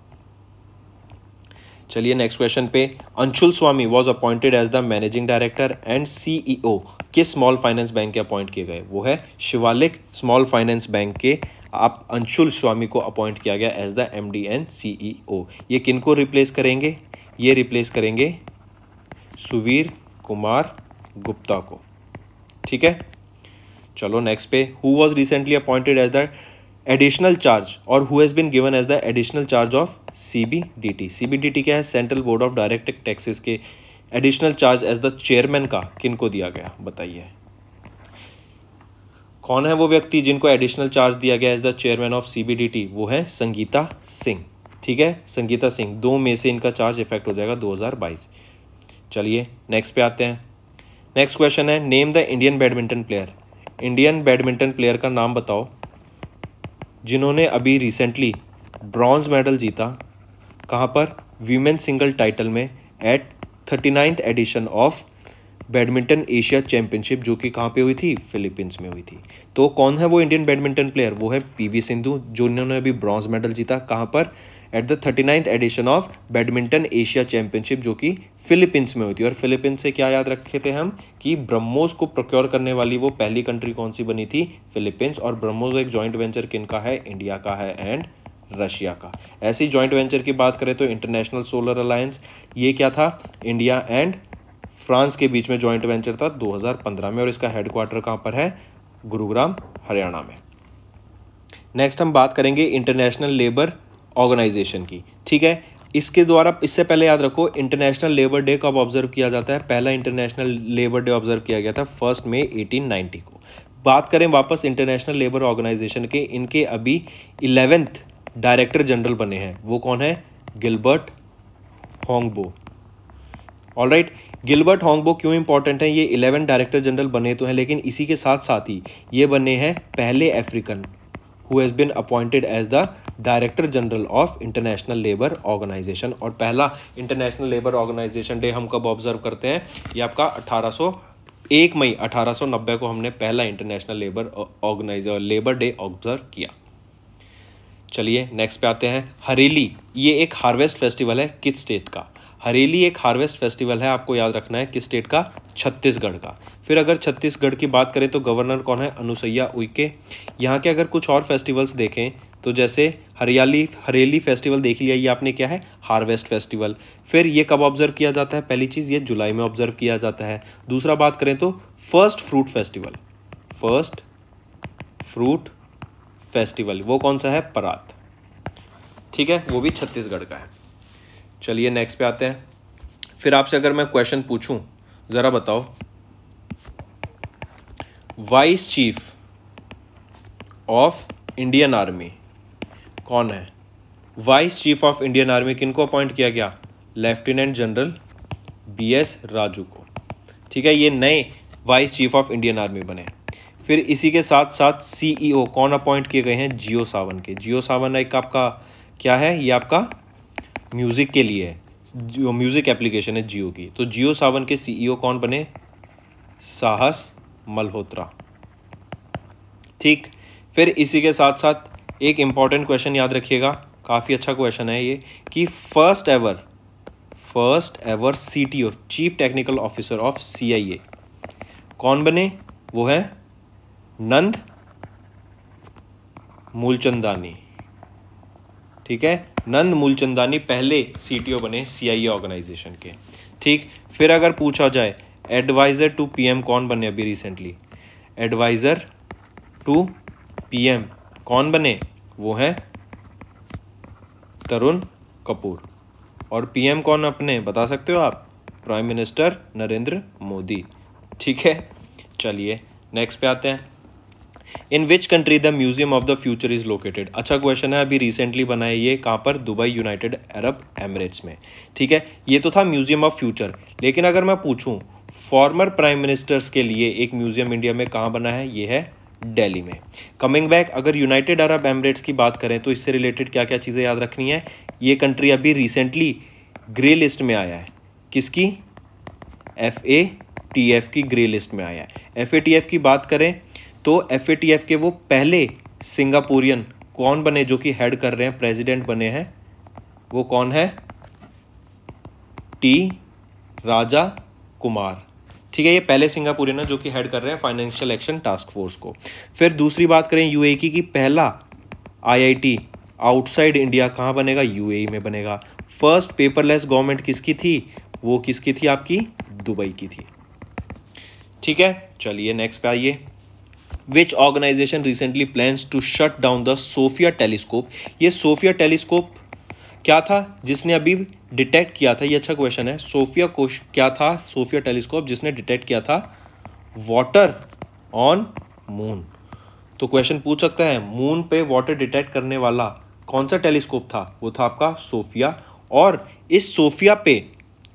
चलिए नेक्स्ट क्वेश्चन पे Anshul Swami was appointed as the managing director and CEO किस स्मॉल फाइनेंस बैंक के अपॉइंट किए गए वो है शिवालिक स्मॉल फाइनेंस बैंक के आप अंशुल स्वामी को अपॉइंट किया गया as the M D and CEO ये किन को रिप्लेस करेंगे ये रिप्लेस करेंगे सुवीर कुमार गुप्ता को ठीक है चलो नेक्स्ट पे who was recently appointed as the additional charge और who has been given as the additional charge of C B D T C B D T क्या है central board of direct taxes के additional charge as the chairman का किनको दिया गया बताइए कौन है वो व्यक्ति जिनको एडिशनल चार्ज दिया गया as the chairman of C B D T वो है संगीता सिंह ठीक है संगीता सिंह दो में से इनका चार्ज इफेक्ट हो जाएगा 2022 चलिए नेक्स्ट पे आते हैं नेक्स्ट क्वेश्चन है name the Indian badminton player Indian badminton player का नाम बताओ जिन्होंने अभी रिसेंटली ब्रॉन्ज मेडल जीता कहाँ पर वीमेन सिंगल टाइटल में at thirty ninth edition of badminton Asia championship जो कि कहाँ पे हुई थी फिलीपींस में हुई थी तो कौन है वो इंडियन बैडमिंटन प्लेयर वो है पीवी सिंधु जो इन्होंने अभी ब्रॉन्ज मेडल जीता कहाँ पर at the thirty ninth edition of badminton Asia championship जो कि फिलीपींस में हुई थी और फिलीपींस से क्या याद रखे थे हम कि ब्रह्मोस को प्रोक्योर करने वाली वो पहली कंट्री कौन सी बनी थी फिलीपींस और ब्रह्मोस एक जॉइंट वेंचर किन का है इंडिया का है एंड रशिया का ऐसी जॉइंट वेंचर की बात करें तो इंटरनेशनल सोलर अलायंस ये क्या था इंडिया एंड फ्रांस के बीच में जॉइंट वेंचर था 2015 में और इसका हेडक्वार्टर कहाँ पर है गुरुग्राम हरियाणा में नेक्स्ट हम बात करेंगे इंटरनेशनल लेबर ऑर्गेनाइजेशन की ठीक है इसके द्वारा इससे पहले याद रखो इंटरनेशनल लेबर डे कब ऑब्जर्व किया जाता है पहला इंटरनेशनल लेबर डे ऑब्जर्व किया गया था फर्स्ट मे 1890 को बात करें वापस इंटरनेशनल लेबर ऑर्गेनाइजेशन के इनके अभी इलेवेंथ डायरेक्टर जनरल बने हैं वो कौन है Gilbert Houngbo all right right, Gilbert Houngbo क्यों इंपॉर्टेंट है ये इलेवन डायरेक्टर जनरल बने तो हैं लेकिन इसी के साथ साथ ही ये बने हैं पहले African who has been appointed as the director general of international labour organisation और पहला इंटरनेशनल लेबर ऑर्गेनाइजेशन डे हम कब ऑब्जर्व करते हैं ये आपका अठारह एक मई 1890 को हमने पहला international labour organise labour day observe किया चलिए नेक्स्ट पे आते हैं हरेली ये एक हार्वेस्ट फेस्टिवल है किस स्टेट का हरेली एक हार्वेस्ट फेस्टिवल है आपको याद रखना है किस स्टेट का छत्तीसगढ़ का फिर अगर छत्तीसगढ़ की बात करें तो गवर्नर कौन है अनुसैया उइके यहाँ के अगर कुछ और फेस्टिवल्स देखें तो जैसे हरियाली हरेली फेस्टिवल देख लिया ये आपने क्या है हार्वेस्ट फेस्टिवल फिर ये कब ऑब्जर्व किया जाता है पहली चीज़ ये जुलाई में ऑब्जर्व किया जाता है दूसरा बात करें तो first fruit festival first fruit festival वो कौन सा है परात ठीक है वो भी छत्तीसगढ़ का है चलिए नेक्स्ट पे आते हैं फिर आपसे अगर मैं क्वेश्चन पूछूं ज़रा बताओ vice chief of Indian army कौन है vice chief of Indian army किनको अपॉइंट किया गया lieutenant general B S Raju को ठीक है ये नए vice chief of Indian army बने फिर इसी के साथ साथ सीईओ कौन अपॉइंट किए गए हैं जियो सावन के जियो सावन एक आपका क्या है ये आपका म्यूज़िक के लिए जो म्यूज़िक एप्लीकेशन है जियो की तो जियो सावन के सीईओ e कौन बने साहस मल्होत्रा ठीक फिर इसी के साथ साथ एक इंपॉर्टेंट क्वेश्चन याद रखिएगा काफ़ी अच्छा क्वेश्चन है ये कि first ever first ever C T O chief technical officer of C I A कौन बने वो है नंद मूलचंदानी ठीक है नंद मूलचंदानी पहले सीटीओ बने सीआईए ऑर्गेनाइजेशन के ठीक फिर अगर पूछा जाए एडवाइज़र टू पीएम कौन बने अभी रिसेंटली एडवाइज़र टू पीएम कौन बने वो हैं तरुण कपूर और पीएम कौन अपने बता सकते हो आप प्राइम मिनिस्टर नरेंद्र मोदी ठीक है चलिए नेक्स्ट पे आते हैं in which country the museum of the future is located अच्छा क्वेश्चन है अभी रिसेंटली बनाए ये कहाँ पर दुबई यूनाइटेड अरब एमरेट्स में ठीक है ये तो था म्यूजियम ऑफ फ्यूचर लेकिन अगर मैं पूछूँ फॉर्मर प्राइम मिनिस्टर्स के लिए एक म्यूजियम इंडिया में कहाँ बना है ये है दिल्ली में कमिंग बैक अगर यूनाइटेड अरब एमरेट्स की बात करें तो इससे रिलेटेड क्या क्या चीज़ें याद रखनी है ये कंट्री अभी रिसेंटली ग्रे लिस्ट में आया है किसकी एफ ए टी एफ की ग्रे लिस्ट में आया है एफ ए टी एफ की बात करें तो एफ के वो पहले सिंगापुरियन कौन बने जो कि हेड कर रहे हैं प्रेसिडेंट बने हैं वो कौन है टी राजा कुमार ठीक है ये पहले सिंगापुरियन है जो कि हेड कर रहे हैं फाइनेंशियल एक्शन टास्क फोर्स को फिर दूसरी बात करें यूएई e की कि पहला आईआईटी आउटसाइड इंडिया कहाँ बनेगा यूएई e में बनेगा फर्स्ट पेपरलेस गवर्नमेंट किसकी थी वो किसकी थी आपकी दुबई की थी ठीक है चलिए नेक्स्ट पे आइए which organisation recently plans to shut down the SOFIA telescope ये सोफिया टेलीस्कोप क्या था जिसने अभी डिटेक्ट किया था ये अच्छा क्वेश्चन है सोफिया कोश क्या था सोफिया टेलीस्कोप जिसने डिटेक्ट किया था वाटर ऑन मून तो क्वेश्चन पूछ सकते हैं मून पे वाटर डिटेक्ट करने वाला कौन सा टेलीस्कोप था वो था आपका सोफिया और इस सोफिया पे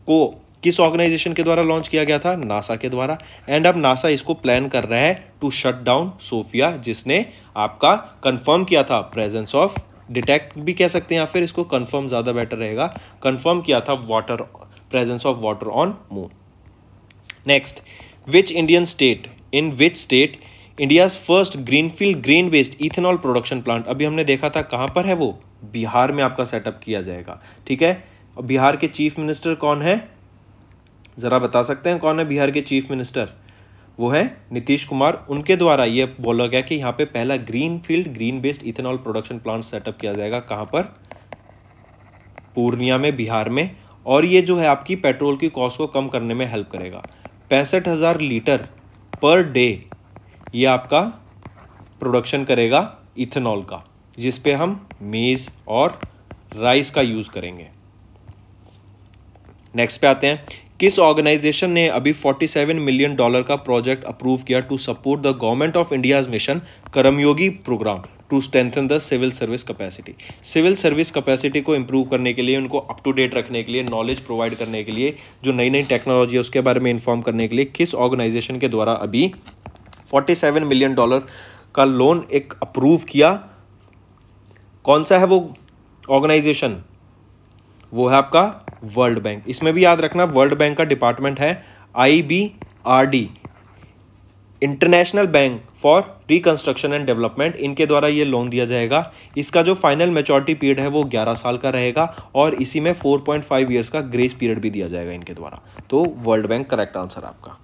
को किस ऑर्गेनाइजेशन के द्वारा लॉन्च किया गया था नासा के द्वारा एंड अब नासा इसको प्लान कर रहा है टू शट डाउन सोफिया जिसने आपका कंफर्म किया था प्रेजेंस ऑफ डिटेक्ट भी कह सकते हैं या फिर इसको कंफर्म ज़्यादा बेटर रहेगा कंफर्म किया था water presence of water on moon next which Indian state in which state India's first greenfield green based ethanol production plant अभी हमने देखा था कहां पर है वो बिहार में आपका सेटअप किया जाएगा ठीक है बिहार के चीफ मिनिस्टर कौन है ज़रा बता सकते हैं कौन है बिहार के चीफ मिनिस्टर वो है नीतीश कुमार उनके द्वारा ये बोला गया कि यहाँ पे पहला green field green based ethanol production plant setup किया जाएगा कहाँ पर पूर्णिया में बिहार में और ये जो है आपकी पेट्रोल की कॉस्ट को कम करने में हेल्प करेगा पैंसठ हज़ार लीटर पर डे ये आपका प्रोडक्शन करेगा इथेनॉल का जिसपे हम मेज़ और राइस का यूज़ करेंगे नेक्स्ट पे आते हैं किस ऑर्गेनाइजेशन ने अभी 47 मिलियन डॉलर का प्रोजेक्ट अप्रूव किया to support the government of India's mission Karmayogi programme to strengthen the civil service capacity civil service capacity को इम्प्रूव करने के लिए उनको अप टू डेट रखने के लिए नॉलेज प्रोवाइड करने के लिए जो नई नई टेक्नोलॉजी है उसके बारे में इन्फॉर्म करने के लिए किस ऑर्गेनाइजेशन के द्वारा अभी 47 मिलियन डॉलर का लोन एक अप्रूव किया कौन सा है वो ऑर्गेनाइजेशन वो है आपका वर्ल्ड बैंक इसमें भी याद रखना वर्ल्ड बैंक का डिपार्टमेंट है I International Bank for Reconstruction and Development इनके द्वारा ये लोन दिया जाएगा इसका जो फाइनल मेचोरिटी पीरियड है वो 11 साल का रहेगा और इसी में 4.5 पॉइंट ईयर्स का ग्रेस पीरियड भी दिया जाएगा इनके द्वारा तो वर्ल्ड बैंक करेक्ट आंसर आपका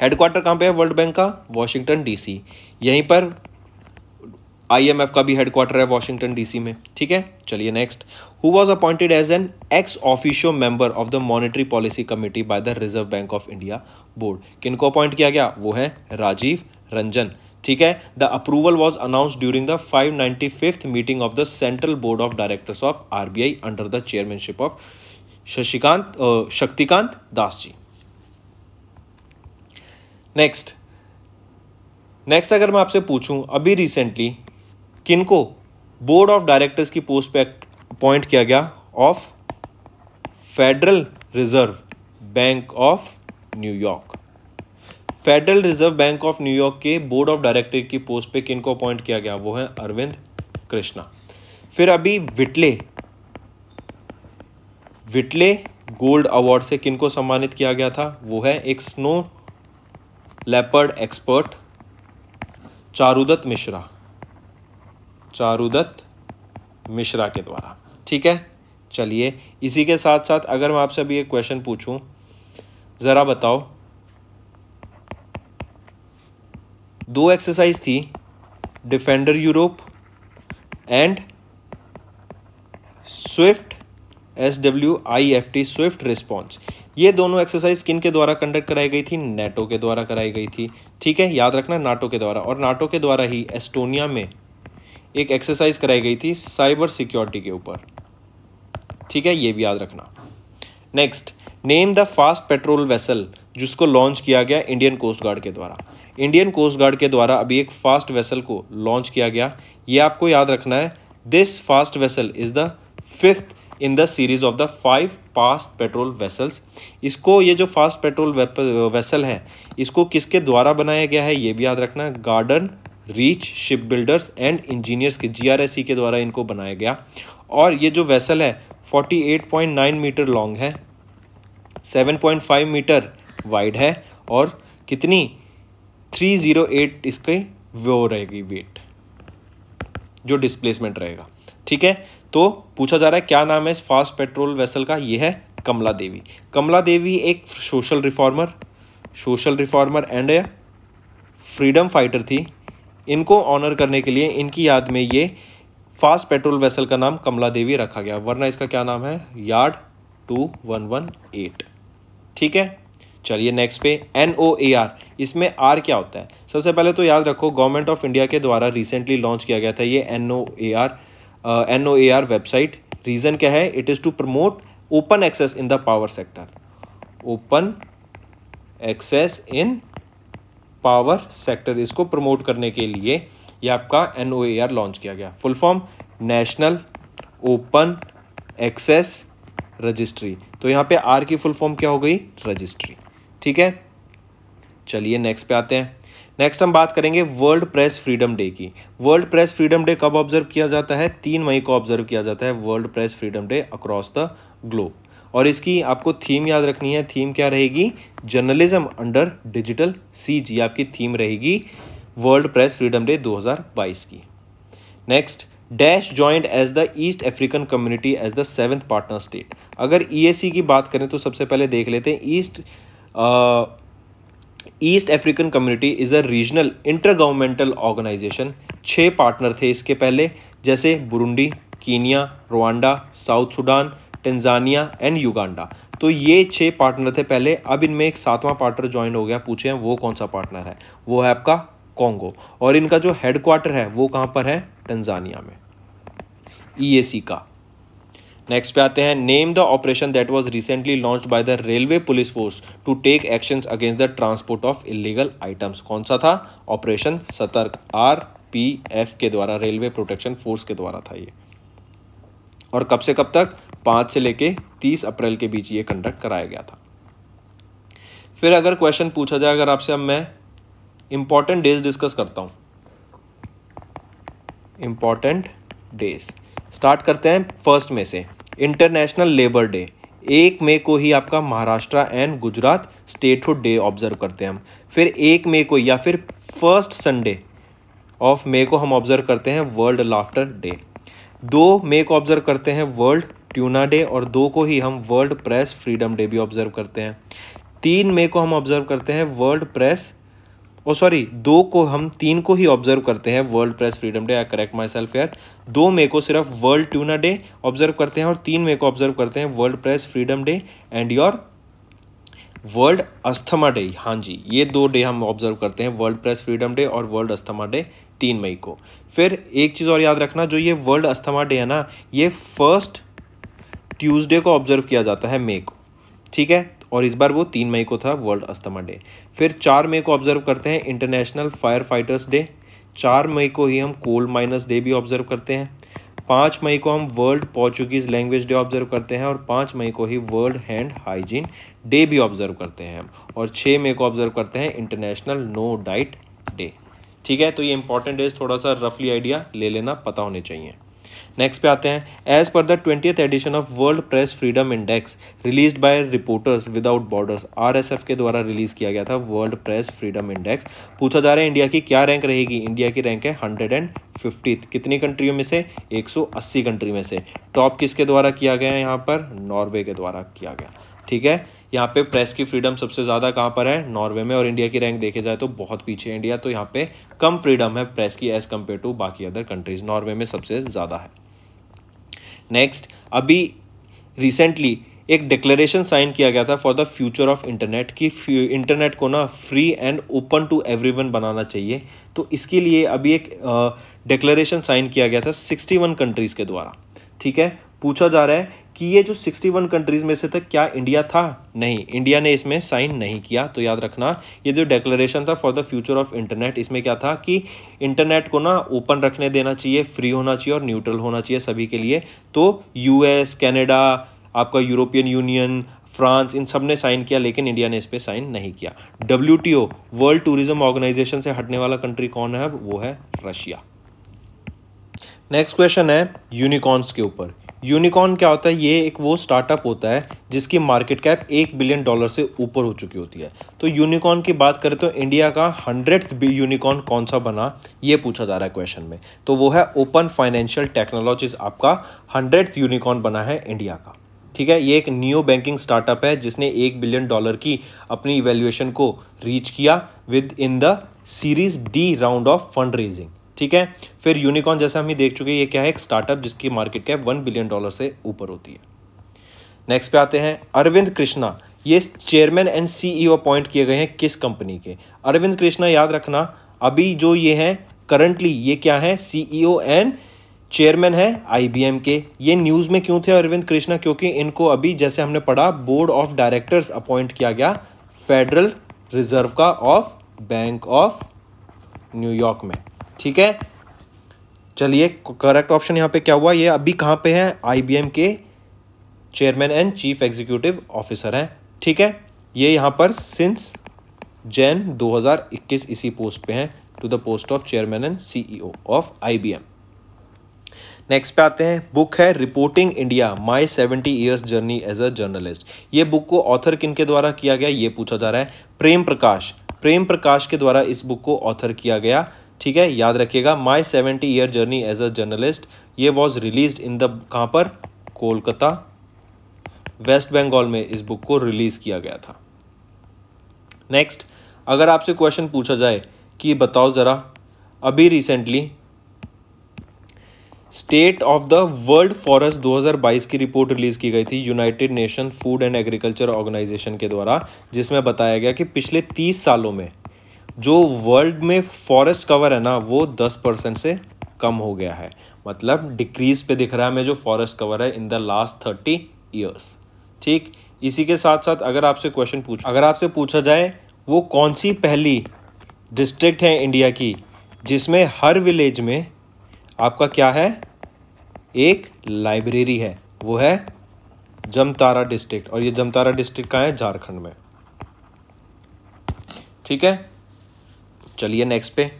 हेडक्वार्टर कहाँ पे है वर्ल्ड बैंक का वॉशिंगटन डीसी यहीं पर आईएमएफ का भी हेडक्वार्टर है वॉशिंगटन डीसी में ठीक है चलिए next who was appointed as an ex officio member of the monetary policy committee by the Reserve bank of India board किनको अपॉइंट किया गया वो है राजीव रंजन ठीक है the approval was announce during the five ninety fifth meeting of the central board of directors of RBI under the chairmanship of Shashikant Shaktikant Das ji next next अगर मैं आपसे पूछूं अभी रिसेंटली किनको बोर्ड ऑफ डायरेक्टर्स की पोस्ट पे अपॉइंट किया गया of federal reserve bank of New York federal reserve bank of New York के बोर्ड ऑफ डायरेक्टर की पोस्ट पे किनको अपॉइंट किया गया वो है अरविंद कृष्णा फिर अभी विटले विटले गोल्ड अवार्ड से किनको सम्मानित किया गया था वो है एक snow leopard expert Charudatta Mishra Charudatta Mishra के द्वारा ठीक है चलिए इसी के साथ साथ अगर मैं आपसे अभी एक क्वेश्चन पूछूं ज़रा बताओ दो एक्सरसाइज थी Defender Europe and Swift S W I F T Swift Response ये दोनों एक्सरसाइज किन के द्वारा कंडक्ट कराई गई थी नेटो के द्वारा कराई गई थी ठीक है याद रखना नाटो के द्वारा और नाटो के द्वारा ही एस्टोनिया में एक एक्सरसाइज कराई गई थी साइबर सिक्योरिटी के ऊपर ठीक है ये भी याद रखना next name the fast patrol vessel जिसको लॉन्च किया गया इंडियन कोस्ट गार्ड के द्वारा इंडियन कोस्ट गार्ड के द्वारा अभी एक फास्ट वेसल को लॉन्च किया गया ये आपको याद रखना है this fast vessel is the fifth in the series of the five fast patrol vessels इसको ये जो फास्ट पेट्रोल वेसल है इसको किसके द्वारा बनाया गया है ये भी याद रखना Garden Reach Ship Builders and Engineers के जी e के द्वारा इनको बनाया गया और ये जो वेसल है 48.9 मीटर लॉन्ग है 7.5 मीटर वाइड है और कितनी 308 इसके वो रहेगी वेट जो डिस्प्लेसमेंट रहेगा ठीक है तो पूछा जा रहा है क्या नाम है इस फास्ट पेट्रोल वेसल का ये है कमला देवी कमला देवी एक social reformer social reformer and freedom fighter थी इनको ऑनर करने के लिए इनकी याद में ये फास्ट पेट्रोल वेसल का नाम कमला देवी रखा गया वरना इसका क्या नाम है yard two one one eight ठीक है चलिए नेक्स्ट पे एन ओ ए आर इसमें आर क्या होता है सबसे पहले तो याद रखो गवर्नमेंट ऑफ इंडिया के द्वारा रिसेंटली लॉन्च किया गया था ये N O A R N O A R website reason क्या है it is to promote open access in the power sector open access in power sector इसको प्रमोट करने के लिए ये आपका एन लॉन्च किया गया full form national open access registry तो यहाँ पे आर की फुल फॉर्म क्या हो गई रजिस्ट्री ठीक है चलिए नेक्स्ट पे आते हैं नेक्स्ट हम बात करेंगे वर्ल्ड प्रेस फ्रीडम डे की वर्ल्ड प्रेस फ्रीडम डे कब ऑब्जर्व किया जाता है तीन मई को ऑब्जर्व किया जाता है world press freedom day across the globe और इसकी आपको थीम याद रखनी है थीम क्या रहेगी जर्नलिज्म अंडर डिजिटल सीज ये आपकी थीम रहेगी वर्ल्ड प्रेस फ्रीडम डे 2022 की next dash joint as the East African Community as the seventh partner state अगर ई e की बात करें तो सबसे पहले देख लेते हैं East East African Community is a regional inter governmental organisation छः पार्टनर थे इसके पहले जैसे Burundi Kenya Rwanda South Sudan Tanzania and Uganda तो ये छः पार्टनर थे पहले अब इनमें एक सातवां पार्टनर ज्वाइन हो गया पूछे हैं वो कौन सा पार्टनर है वो है आपका कॉन्गो और इनका जो हेडक्वार्टर है वो कहाँ पर है टेंजानिया में ई e का नेक्स्ट पे आते हैं name the operation that was recently launch by the railway police force to take actions against the transport of illegal items कौन सा था ऑपरेशन सतर्क आर पी एफ के द्वारा रेलवे प्रोटेक्शन फोर्स के द्वारा था ये और कब से कब तक पाँच से लेके तीस अप्रैल के बीच ये कंडक्ट कराया गया था फिर अगर क्वेश्चन पूछा जाए अगर आपसे अब मैं इम्पॉर्टेंट डेज डिस्कस करता हूँ इम्पॉर्टेंट डेज स्टार्ट करते हैं फर्स्ट में से इंटरनेशनल लेबर डे एक मई को ही आपका Maharashtra and Gujarat statehood day observe करते हैं हम फिर एक मई को या फिर फर्स्ट संडे ऑफ मई को हम ऑब्जर्व करते हैं वर्ल्ड लाफ्टर डे दो मे को ऑब्जर्व करते हैं वर्ल्ड ट्यूना डे और दो को ही हम वर्ल्ड प्रेस फ्रीडम डे भी ऑब्जर्व करते हैं तीन मे को हम ऑब्जर्व करते हैं वर्ल्ड प्रेस ओ सॉरी दो को हम तीन को ही ऑब्जर्व करते हैं world press freedom day I correct myself यार दो मे को सिर्फ वर्ल्ड ट्यूना डे ऑब्जर्व करते हैं और तीन मे को ऑब्जर्व करते हैं world press freedom day and your world asthma day हाँ जी ये दो डे हम ऑब्जर्व करते हैं वर्ल्ड प्रेस फ्रीडम डे और वर्ल्ड अस्थमा डे तीन मई को फिर एक चीज़ और याद रखना जो ये वर्ल्ड अस्थमा डे है ना ये फर्स्ट ट्यूसडे को ऑब्जर्व किया जाता है मई को ठीक है और इस बार वो तीन मई को था वर्ल्ड अस्थमा डे फिर चार मई को ऑब्जर्व करते हैं इंटरनेशनल फायर फाइटर्स डे चार मई को ही हम कोल माइनस डे भी ऑब्जर्व करते हैं पाँच मई को हम world Portuguese language day observe करते हैं और पाँच मई को ही वर्ल्ड हैंड हाइजीन डे भी ऑब्जर्व करते हैं हम और छः मई को ऑब्जर्व करते हैं इंटरनेशनल नो डाइट डे ठीक है तो ये इंपॉर्टेंट है थोड़ा सा रफली आइडिया ले लेना पता होने चाहिए नेक्स्ट पे आते हैं as per the twenty edition of world press freedom index release by Reporters Without Borders RSF के द्वारा रिलीज किया गया था वर्ल्ड प्रेस फ्रीडम इंडेक्स पूछा जा रहा है इंडिया की क्या रैंक रहेगी इंडिया की रैंक है हंड्रेड एंड फिफ्टीथ कितनी कंट्रियों में से 180 कंट्री में से टॉप किसके द्वारा किया गया है यहाँ पर नॉर्वे के द्वारा किया गया ठीक है यहाँ पे प्रेस की फ्रीडम सबसे ज़्यादा कहाँ पर है नॉर्वे में और इंडिया की रैंक देखे जाए तो बहुत पीछे इंडिया तो यहाँ पे कम फ्रीडम है प्रेस की एज़ कम्पेयर टू बाकी अदर कंट्रीज नॉर्वे में सबसे ज़्यादा है नेक्स्ट अभी रिसेंटली एक डिक्लेरेशन साइन किया गया था for the future of internet कि इंटरनेट को ना free and open to everyone बनाना चाहिए तो इसके लिए अभी एक डिक्लेरेशन uh, साइन किया गया था 61 कंट्रीज़ के द्वारा ठीक है पूछा जा रहा है कि ये जो 61 कंट्रीज़ में से था क्या इंडिया था नहीं इंडिया ने इसमें साइन नहीं किया तो याद रखना ये जो डेक्लेरेशन था for the future of internet इसमें क्या था कि इंटरनेट को ना ओपन रखने देना चाहिए फ्री होना चाहिए और न्यूट्रल होना चाहिए सभी के लिए तो यूएस कैनेडा आपका यूरोपियन यूनियन फ्रांस इन सब ने साइन किया लेकिन इंडिया ने इस पर साइन नहीं किया डब्ल्यू वर्ल्ड टूरिज्म ऑर्गेनाइजेशन से हटने वाला कंट्री कौन है वो है रशिया नेक्स्ट क्वेश्चन है यूनिकॉर्न्स के ऊपर यूनिकॉर्न क्या होता है ये एक वो स्टार्टअप होता है जिसकी मार्केट कैप एक बिलियन डॉलर से ऊपर हो चुकी होती है तो यूनिकॉर्न की बात करें तो इंडिया का हंड्रेड यूनिकॉर्न कौन सा बना ये पूछा जा रहा है क्वेश्चन में तो वो है ओपन फाइनेंशियल टेक्नोलॉजीज आपका हंड्रेड यूनिकॉर्न बना है इंडिया का ठीक है ये एक न्यू बैंकिंग स्टार्टअप है जिसने एक बिलियन डॉलर की अपनी इवेल्युएशन को रीच किया within the series D round of fund raising ठीक है फिर यूनिकॉर्न जैसा हम ही देख चुके हैं ये क्या है एक स्टार्टअप जिसकी market cap one billion dollar से ऊपर होती है नेक्स्ट पे आते हैं अरविंद कृष्णा ये चेयरमैन एंड सीईओ अपॉइंट किए गए हैं किस कंपनी के अरविंद कृष्णा याद रखना अभी जो ये हैं करंटली ये क्या है सीईओ एंड चेयरमैन है आईबीएम के ये न्यूज़ में क्यों थे अरविंद कृष्णा क्योंकि इनको अभी जैसे हमने पढ़ा बोर्ड ऑफ डायरेक्टर्स अपॉइंट किया गया फेडरल रिजर्व का ऑफ बैंक ऑफ न्यूयॉर्क में ठीक है चलिए करेक्ट ऑप्शन यहाँ पे क्या हुआ ये अभी कहाँ पे है आईबीएम के chairman and chief executive officer हैं ठीक है ये यहाँ पर सिंस जैन 2021 इसी पोस्ट पे हैं to the post of chairman and CEO of IBM next पे आते हैं बुक है reporting India my seventy years journey as a journalist ये बुक को ऑथर किन के द्वारा किया गया ये पूछा जा रहा है प्रेम प्रकाश प्रेम प्रकाश के द्वारा इस बुक को ऑथर किया गया ठीक है याद रखिएगा my seventy year journey as a journalist ये वॉज रिलीज इन द कहाँ पर कोलकाता वेस्ट बंगाल में इस बुक को रिलीज किया गया था नेक्स्ट अगर आपसे क्वेश्चन पूछा जाए कि बताओ ज़रा अभी recently state of the world forest 2022 की रिपोर्ट रिलीज की गई थी United Nation Food and Agriculture Organisation के द्वारा जिसमें बताया गया कि पिछले 30 सालों में जो वर्ल्ड में फॉरेस्ट कवर है ना वो दस परसेंट से कम हो गया है मतलब डिक्रीज पे दिख रहा है मैं जो फॉरेस्ट कवर है in the last thirty years ठीक इसी के साथ साथ अगर आपसे क्वेश्चन पूछ अगर आपसे पूछा जाए वो कौन सी पहली डिस्ट्रिक्ट है इंडिया की जिसमें हर विलेज में आपका क्या है एक लाइब्रेरी है वो है जमतारा डिस्ट्रिक्ट और ये जमतारा डिस्ट्रिक्ट कहाँ है झारखंड में ठीक है चलिए नेक्स्ट पे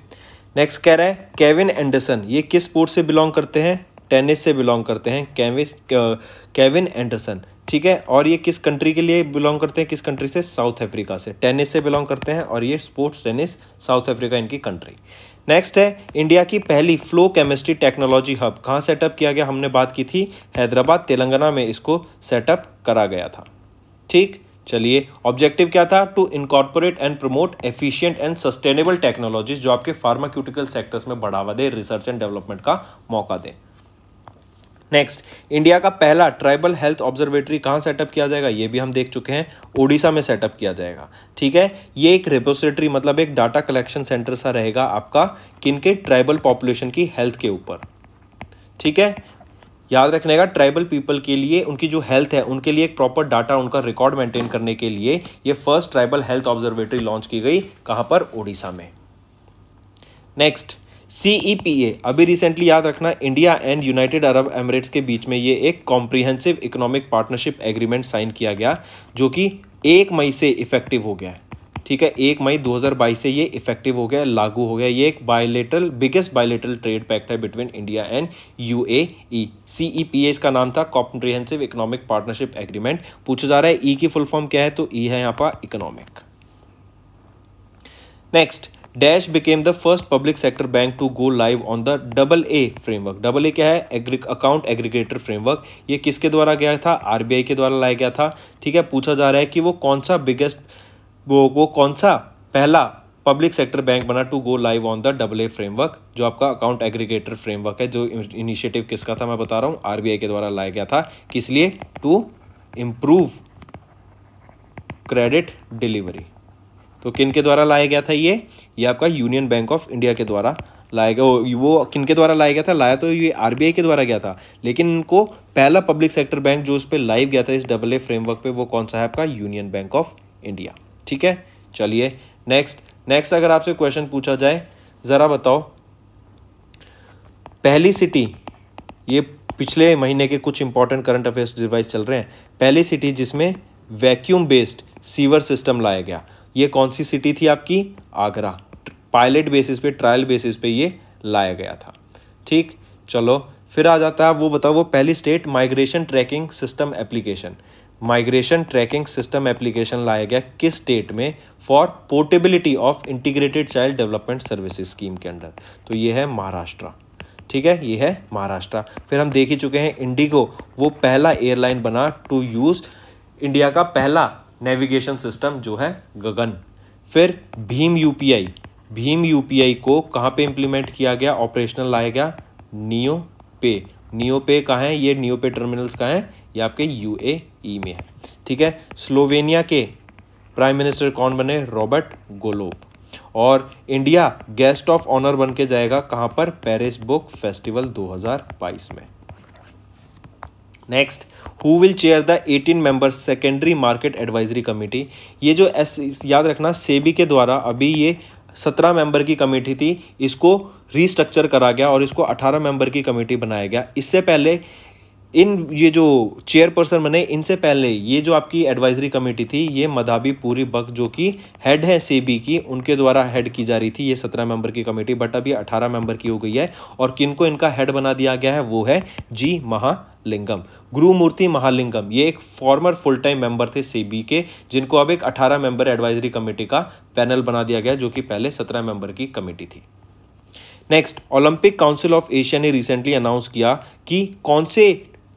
नेक्स्ट कह रहा है केविन एंडरसन ये किस स्पोर्ट से बिलोंग करते हैं टेनिस से बिलोंग करते हैं कैविस केविन एंडरसन ठीक है और ये किस कंट्री के लिए बिलोंग करते हैं किस कंट्री से साउथ अफ्रीका से टेनिस से बिलोंग करते हैं और ये स्पोर्ट्स टेनिस साउथ अफ्रीका इनकी कंट्री नेक्स्ट है इंडिया की पहली फ्लो केमिस्ट्री टेक्नोलॉजी हब कहाँ सेटअप किया गया हमने बात की थी हैदराबाद तेलंगाना में इसको सेटअप करा गया था ठीक चलिए ऑब्जेक्टिव क्या था to incorporate and promote efficient and sustainable technologies जो आपके फार्माक्यूटिकल सेक्टर्स में बढ़ावा दे रिसर्च एंड डेवलपमेंट का मौका दे नेक्स्ट इंडिया का पहला ट्राइबल हेल्थ ऑब्जर्वेटरी कहाँ सेटअप किया जाएगा ये भी हम देख चुके हैं ओडिशा में सेटअप किया जाएगा ठीक है ये एक रिपोजिटरी मतलब एक डाटा कलेक्शन सेंटर सा रहेगा आपका किनके ट्राइबल पॉपुलेशन की हेल्थ के ऊपर ठीक है याद रखने का ट्राइबल पीपल के लिए उनकी जो हेल्थ है उनके लिए एक प्रॉपर डाटा उनका रिकॉर्ड मेंटेन करने के लिए ये first tribal health observatory launch की गई कहाँ पर ओडिशा में नेक्स्ट सीईपीए e अभी रिसेंटली याद रखना India and United Arab Emirates के बीच में ये एक comprehensive economic partnership agreement sign किया गया जो कि एक मई से इफेक्टिव हो गया है ठीक है एक मई 2022 से ये इफेक्टिव हो गया लागू हो गया ये एक bilateral biggest bilateral trade pact है between India and U A E C E इसका नाम था कॉम्प्रीहेंसिव इकोनॉमिक पार्टनरशिप एग्रीमेंट पूछा जा रहा है ई e की फुल फॉर्म क्या है तो ई e है यहाँ पर economic next dash became the first public sector bank to go live on the double A framework double A क्या है अकाउंट एग्रीगेटर फ्रेमवर्क ये किसके द्वारा गया था आरबीआई के द्वारा लाया गया था ठीक है पूछा जा रहा है कि वो कौन सा बिगेस्ट वो, वो कौन सा पहला पब्लिक सेक्टर बैंक बना to go live on the double A framework जो आपका अकाउंट एग्रीगेटर फ्रेमवर्क है जो इनिशिएटिव किसका था मैं बता रहा हूँ आरबीआई के द्वारा लाया गया था किस लिए टू इम्प्रूव क्रेडिट डिलीवरी तो किन के द्वारा लाया गया था ये ये आपका यूनियन बैंक ऑफ इंडिया के द्वारा लाया गया वो किन के द्वारा लाया गया था लाया तो ये आरबीआई के द्वारा गया था लेकिन इनको पहला पब्लिक सेक्टर बैंक जो उस पर लाइव गया था इस डबल ए फ्रेमवर्क पे वो कौन सा है आपका यूनियन बैंक ऑफ इंडिया ठीक है चलिए नेक्स्ट नेक्स्ट अगर आपसे क्वेश्चन पूछा जाए ज़रा बताओ पहली सिटी ये पिछले महीने के कुछ इंपॉर्टेंट करंट अफेयर्स डिवाइस चल रहे हैं पहली सिटी जिसमें वैक्यूम बेस्ड सीवर सिस्टम लाया गया ये कौन सी सिटी थी आपकी आगरा पायलट बेसिस पे ट्रायल बेसिस पे ये लाया गया था ठीक चलो फिर आ जाता है वो बताओ वो पहली state migration tracking system application migration tracking system application लाया गया किस स्टेट में for portability of integrated child development services scheme के अंडर तो ये है महाराष्ट्र ठीक है ये है महाराष्ट्र फिर हम देख ही चुके हैं इंडिगो वो पहला एयरलाइन बना टू यूज़ इंडिया का पहला नेविगेशन सिस्टम जो है गगन फिर भीम यू भीम यू को कहाँ पे इम्प्लीमेंट किया गया ऑपरेशनल लाया गया नियो पे नियो पे कहाँ है ये नियो पे टर्मिनल्स का है ये आपके यू e में है ठीक है स्लोवेनिया के प्राइम मिनिस्टर कौन बने रॉबर्ट गोलोब और इंडिया गेस्ट ऑफ ऑनर बन के जाएगा कहां पर पेरिस बुक फेस्टिवल 2022 में next who will chair the 18 member secondary market advisory committee ये जो एस याद रखना सेबी के द्वारा अभी ये सत्रह मेंबर की कमेटी थी इसको रीस्ट्रक्चर करा गया और इसको अठारह मेंबर की कमेटी बनाया गया इससे पहले इन ये जो चेयरपर्सन बने इनसे पहले ये जो आपकी एडवाइजरी कमेटी थी ये मदाबी पूरी बक जो कि हेड है सेबी की उनके द्वारा हेड की जा रही थी ये सत्रह मेंबर की कमेटी बट अभी अठारह मेंबर की हो गई है और किनको इनका हेड बना दिया गया है वो है जी महा लिंगम गुरुमूर्ति महालिंगम ये एक फॉर्मर फुल टाइम मेंबर थे सेबी के जिनको अब एक 18 मेंबर एडवाइजरी कमेटी का पैनल बना दिया गया जो कि पहले 17 मेंबर की कमेटी थी next Olympic Council of Asia ने रिसेंटली अनाउंस किया कि कौन से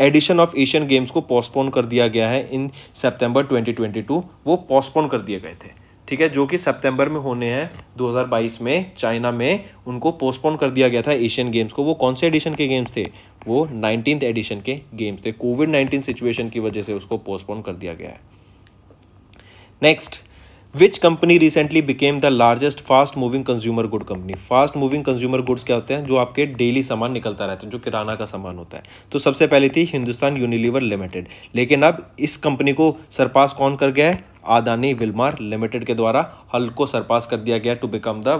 एडिशन ऑफ एशियन गेम्स को पोस्टपोन कर दिया गया है इन सितंबर 2022 वो पोस्टपोन कर दिए गए थे ठीक है जो कि सितंबर में होने हैं 2022 में चाइना में उनको पोस्टपोन कर दिया गया था एशियन गेम्स को वो कौन से एडिशन के गेम्स थे वो नाइनटीन एडिशन के गेम्स थे कोविड नाइन्टीन सिचुएशन की वजह से उसको पोस्टपोन कर दिया गया है next which company recently became the largest fast moving consumer good company fast moving consumer goods क्या होते हैं जो आपके डेली सामान निकलता रहता है जो किराना का सामान होता है तो सबसे पहले थी हिंदुस्तान यूनिलीवर लिमिटेड लेकिन अब इस कंपनी को सरपास कौन कर गया है आदानी विलमार लिमिटेड के द्वारा हल को सरपास कर दिया गया टू बिकम द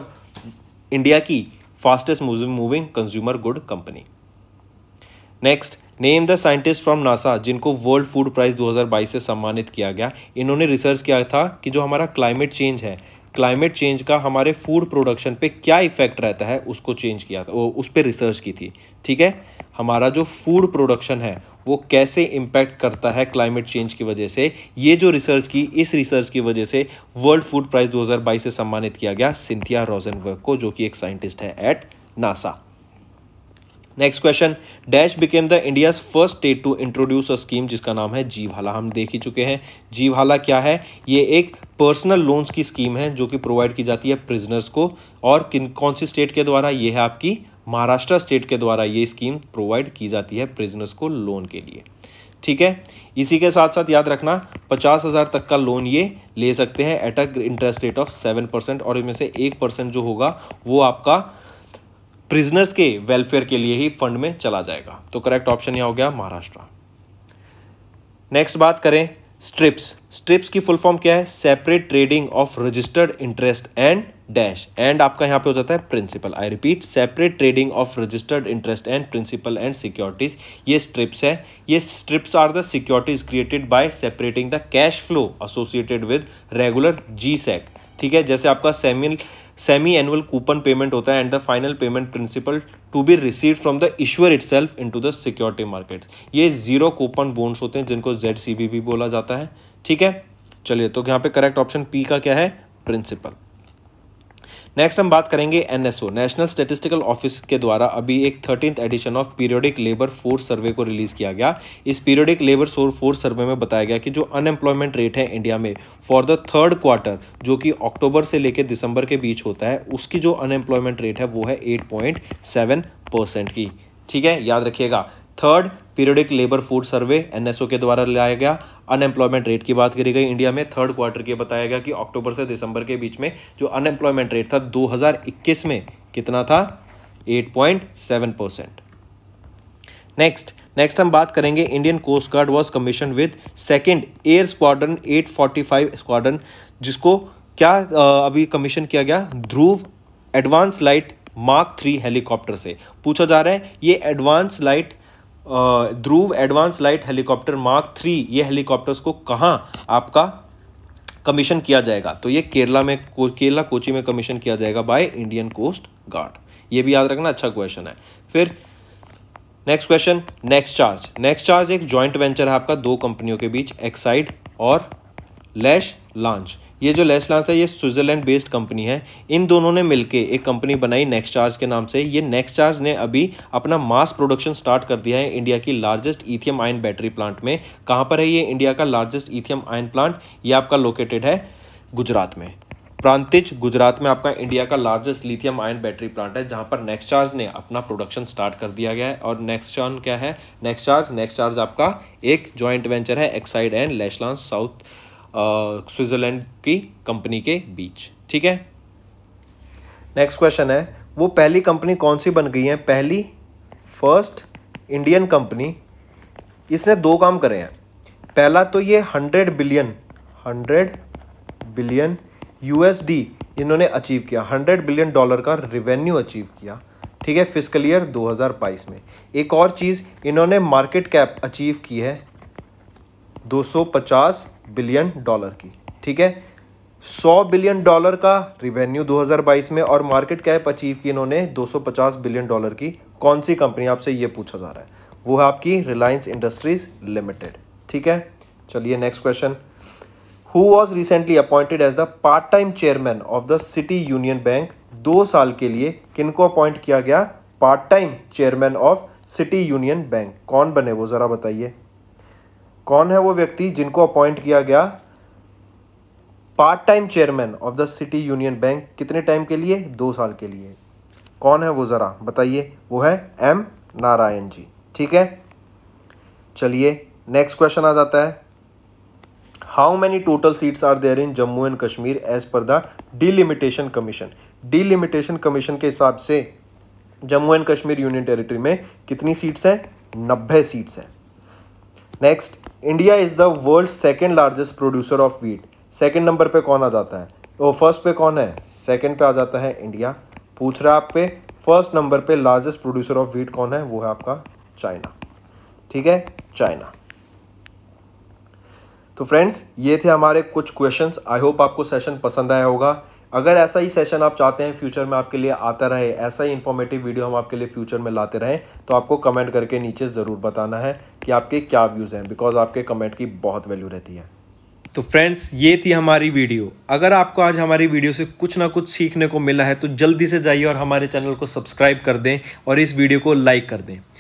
इंडिया की fastest moving consumer good company next name the scientist from NASA जिनको वर्ल्ड फूड प्राइज़ 2022 से सम्मानित किया गया इन्होंने रिसर्च किया था कि जो हमारा क्लाइमेट चेंज है क्लाइमेट चेंज का हमारे फूड प्रोडक्शन पे क्या इफेक्ट रहता है उसको चेंज किया था उस पर रिसर्च की थी ठीक है हमारा जो फूड प्रोडक्शन है वो कैसे इम्पैक्ट करता है क्लाइमेट चेंज की वजह से ये जो रिसर्च की इस रिसर्च की वजह से वर्ल्ड फूड प्राइज़ 2022 से सम्मानित किया गया सिंथिया रोजनवर्ग को जो कि एक साइंटिस्ट है at NASA next question dash became the India's first state to introduce a scheme जिसका नाम है जीवाला हम देख ही चुके हैं जीवाला क्या है ये एक पर्सनल लोन्स की स्कीम है जो कि प्रोवाइड की जाती है प्रिजनर्स को और किन कौन सी स्टेट के द्वारा ये है आपकी महाराष्ट्र स्टेट के द्वारा ये स्कीम प्रोवाइड की जाती है प्रिजनर्स को लोन के लिए ठीक है इसी के साथ साथ याद रखना पचास हज़ार तक का लोन ये ले सकते हैं at a interest rate of seven percent और इनमें से एक परसेंट जो होगा वो आपका प्रिजनर्स के वेलफेयर के लिए ही फंड में चला जाएगा तो करेक्ट ऑप्शन यह हो गया महाराष्ट्र नेक्स्ट बात करें स्ट्रिप्स स्ट्रिप्स की फुल फॉर्म क्या है separate trading of registered interest and dash and आपका यहां पे हो जाता है principal I repeat separate trading of registered interest and principal and securities ये स्ट्रिप्स है ये STRIPS are the securities created by separating the cash flow associated with regular जी ठीक है जैसे आपका सेमिल सेमी एनुअल कूपन पेमेंट होता है and the final payment principal to be receive from the issuer itself into the security market ये zero coupon bonds होते हैं जिनको जेड सी बी भी बोला जाता है ठीक है चलिए तो यहाँ पे करेक्ट ऑप्शन पी का क्या है प्रिंसिपल नेक्स्ट हम बात करेंगे एनएसओ नेशनल स्टेटिस्टिकल ऑफिस के द्वारा अभी एक thirteen edition of periodic labour force survey को रिलीज किया गया इस पीरियोडिक लेबर फोर्स सर्वे में बताया गया कि जो अनएम्प्लॉयमेंट रेट है इंडिया में फॉर द थर्ड क्वार्टर जो कि अक्टूबर से लेकर दिसंबर के बीच होता है उसकी जो अनएम्प्लॉयमेंट रेट है वो है एट पॉइंट सेवन परसेंट की ठीक है याद रखिएगा third periodic labour force survey NSO के द्वारा लाया गया अनएम्प्लॉयमेंट रेट की बात करी गई इंडिया में थर्ड क्वार्टर के बताया गया कि अक्टूबर से दिसंबर के बीच में जो अनएम्प्लॉयमेंट रेट था 2021 में कितना था 8.7 परसेंट नेक्स्ट नेक्स्ट हम बात करेंगे Indian Coast Guard was commission with second air squadron at squadron जिसको क्या अभी कमीशन किया गया Dhruv advance light mark three helicopter से पूछा जा रहा है ये advance light Dhruv advance light helicopter mark three ये हेलीकॉप्टर्स को कहाँ आपका कमीशन किया जाएगा तो ये केरला में केरला कोची में कमीशन किया जाएगा बाय इंडियन कोस्ट गार्ड ये भी याद रखना अच्छा क्वेश्चन है फिर next question next charge next charge एक जॉइंट वेंचर है आपका दो कंपनियों के बीच एक्साइड और लैश लॉन्च ये जो लेस लांस है ये स्विट्ज़रलैंड बेस्ड कंपनी है इन दोनों ने मिलकर एक कंपनी बनाई नेक्स्ट चार्ज के नाम से ये नेक्स्ट चार्ज ने अभी अपना मास प्रोडक्शन स्टार्ट कर दिया है इंडिया की largest lithium ion battery plant में कहाँ पर है ये इंडिया का लार्जेस्ट इथियम आयन प्लांट ये आपका लोकेटेड है गुजरात में प्रांतिज गुजरात में आपका इंडिया का largest lithium ion battery plant है जहां पर नेक्स्ट चार्ज ने अपना प्रोडक्शन स्टार्ट कर दिया गया है और नेक्स्ट चार्ज क्या है नेक्स्ट चार्ज नेक्स्ट चार्ज आपका एक जॉइंट वेंचर है Exide and Leclanche south Switzerland की कंपनी के बीच ठीक है नेक्स्ट क्वेश्चन है वो पहली कंपनी कौन सी बन गई है पहली फर्स्ट इंडियन कंपनी इसने दो काम करे हैं पहला तो ये hundred billion hundred billion USD इन्होंने अचीव किया हंड्रेड बिलियन डॉलर का रिवेन्यू अचीव किया ठीक है फिजिकल ईयर 2022 में एक और चीज़ इन्होंने मार्केट कैप अचीव की है 250 बिलियन डॉलर की ठीक है 100 बिलियन डॉलर का रिवेन्यू 2022 में और मार्केट कैप अचीव की इन्होंने 250 बिलियन डॉलर की कौन सी कंपनी आपसे ये पूछा जा रहा है वो है आपकी रिलायंस इंडस्ट्रीज लिमिटेड ठीक है चलिए next question who was recently appointed as the part time chairman of the City Union Bank दो साल के लिए किनको अपॉइंट किया गया part time chairman of City Union Bank कौन बने वो ज़रा बताइए कौन है वो व्यक्ति जिनको अपॉइंट किया गया part time chairman of the City Union Bank कितने टाइम के लिए दो साल के लिए कौन है वो ज़रा बताइए वो है एम नारायण जी ठीक है चलिए नेक्स्ट क्वेश्चन आ जाता है how many total seats are there in Jammu and Kashmir as per the delimitation commission delimitation commission के हिसाब से Jammu and Kashmir union territory में कितनी सीट्स हैं नब्बे सीट्स हैं next India is the world second largest producer of wheat second number पे कौन आ जाता है वो तो फर्स्ट पे कौन है सेकेंड पे आ जाता है इंडिया पूछ रहा है आप पे फर्स्ट नंबर पे लार्जेस्ट प्रोड्यूसर ऑफ वीट कौन है वो है आपका चाइना ठीक है चाइना तो फ्रेंड्स ये थे हमारे कुछ क्वेश्चंस आई होप आपको सेशन पसंद आया होगा अगर ऐसा ही सेशन आप चाहते हैं फ्यूचर में आपके लिए आता रहे ऐसा ही इन्फॉर्मेटिव वीडियो हम आपके लिए फ्यूचर में लाते रहें तो आपको कमेंट करके नीचे ज़रूर बताना है कि आपके क्या व्यूज़ हैं बिकॉज आपके कमेंट की बहुत वैल्यू रहती है तो फ्रेंड्स ये थी हमारी वीडियो अगर आपको आज हमारी वीडियो से कुछ ना कुछ सीखने को मिला है तो जल्दी से जाइए और हमारे चैनल को सब्सक्राइब कर दें और इस वीडियो को लाइक कर दें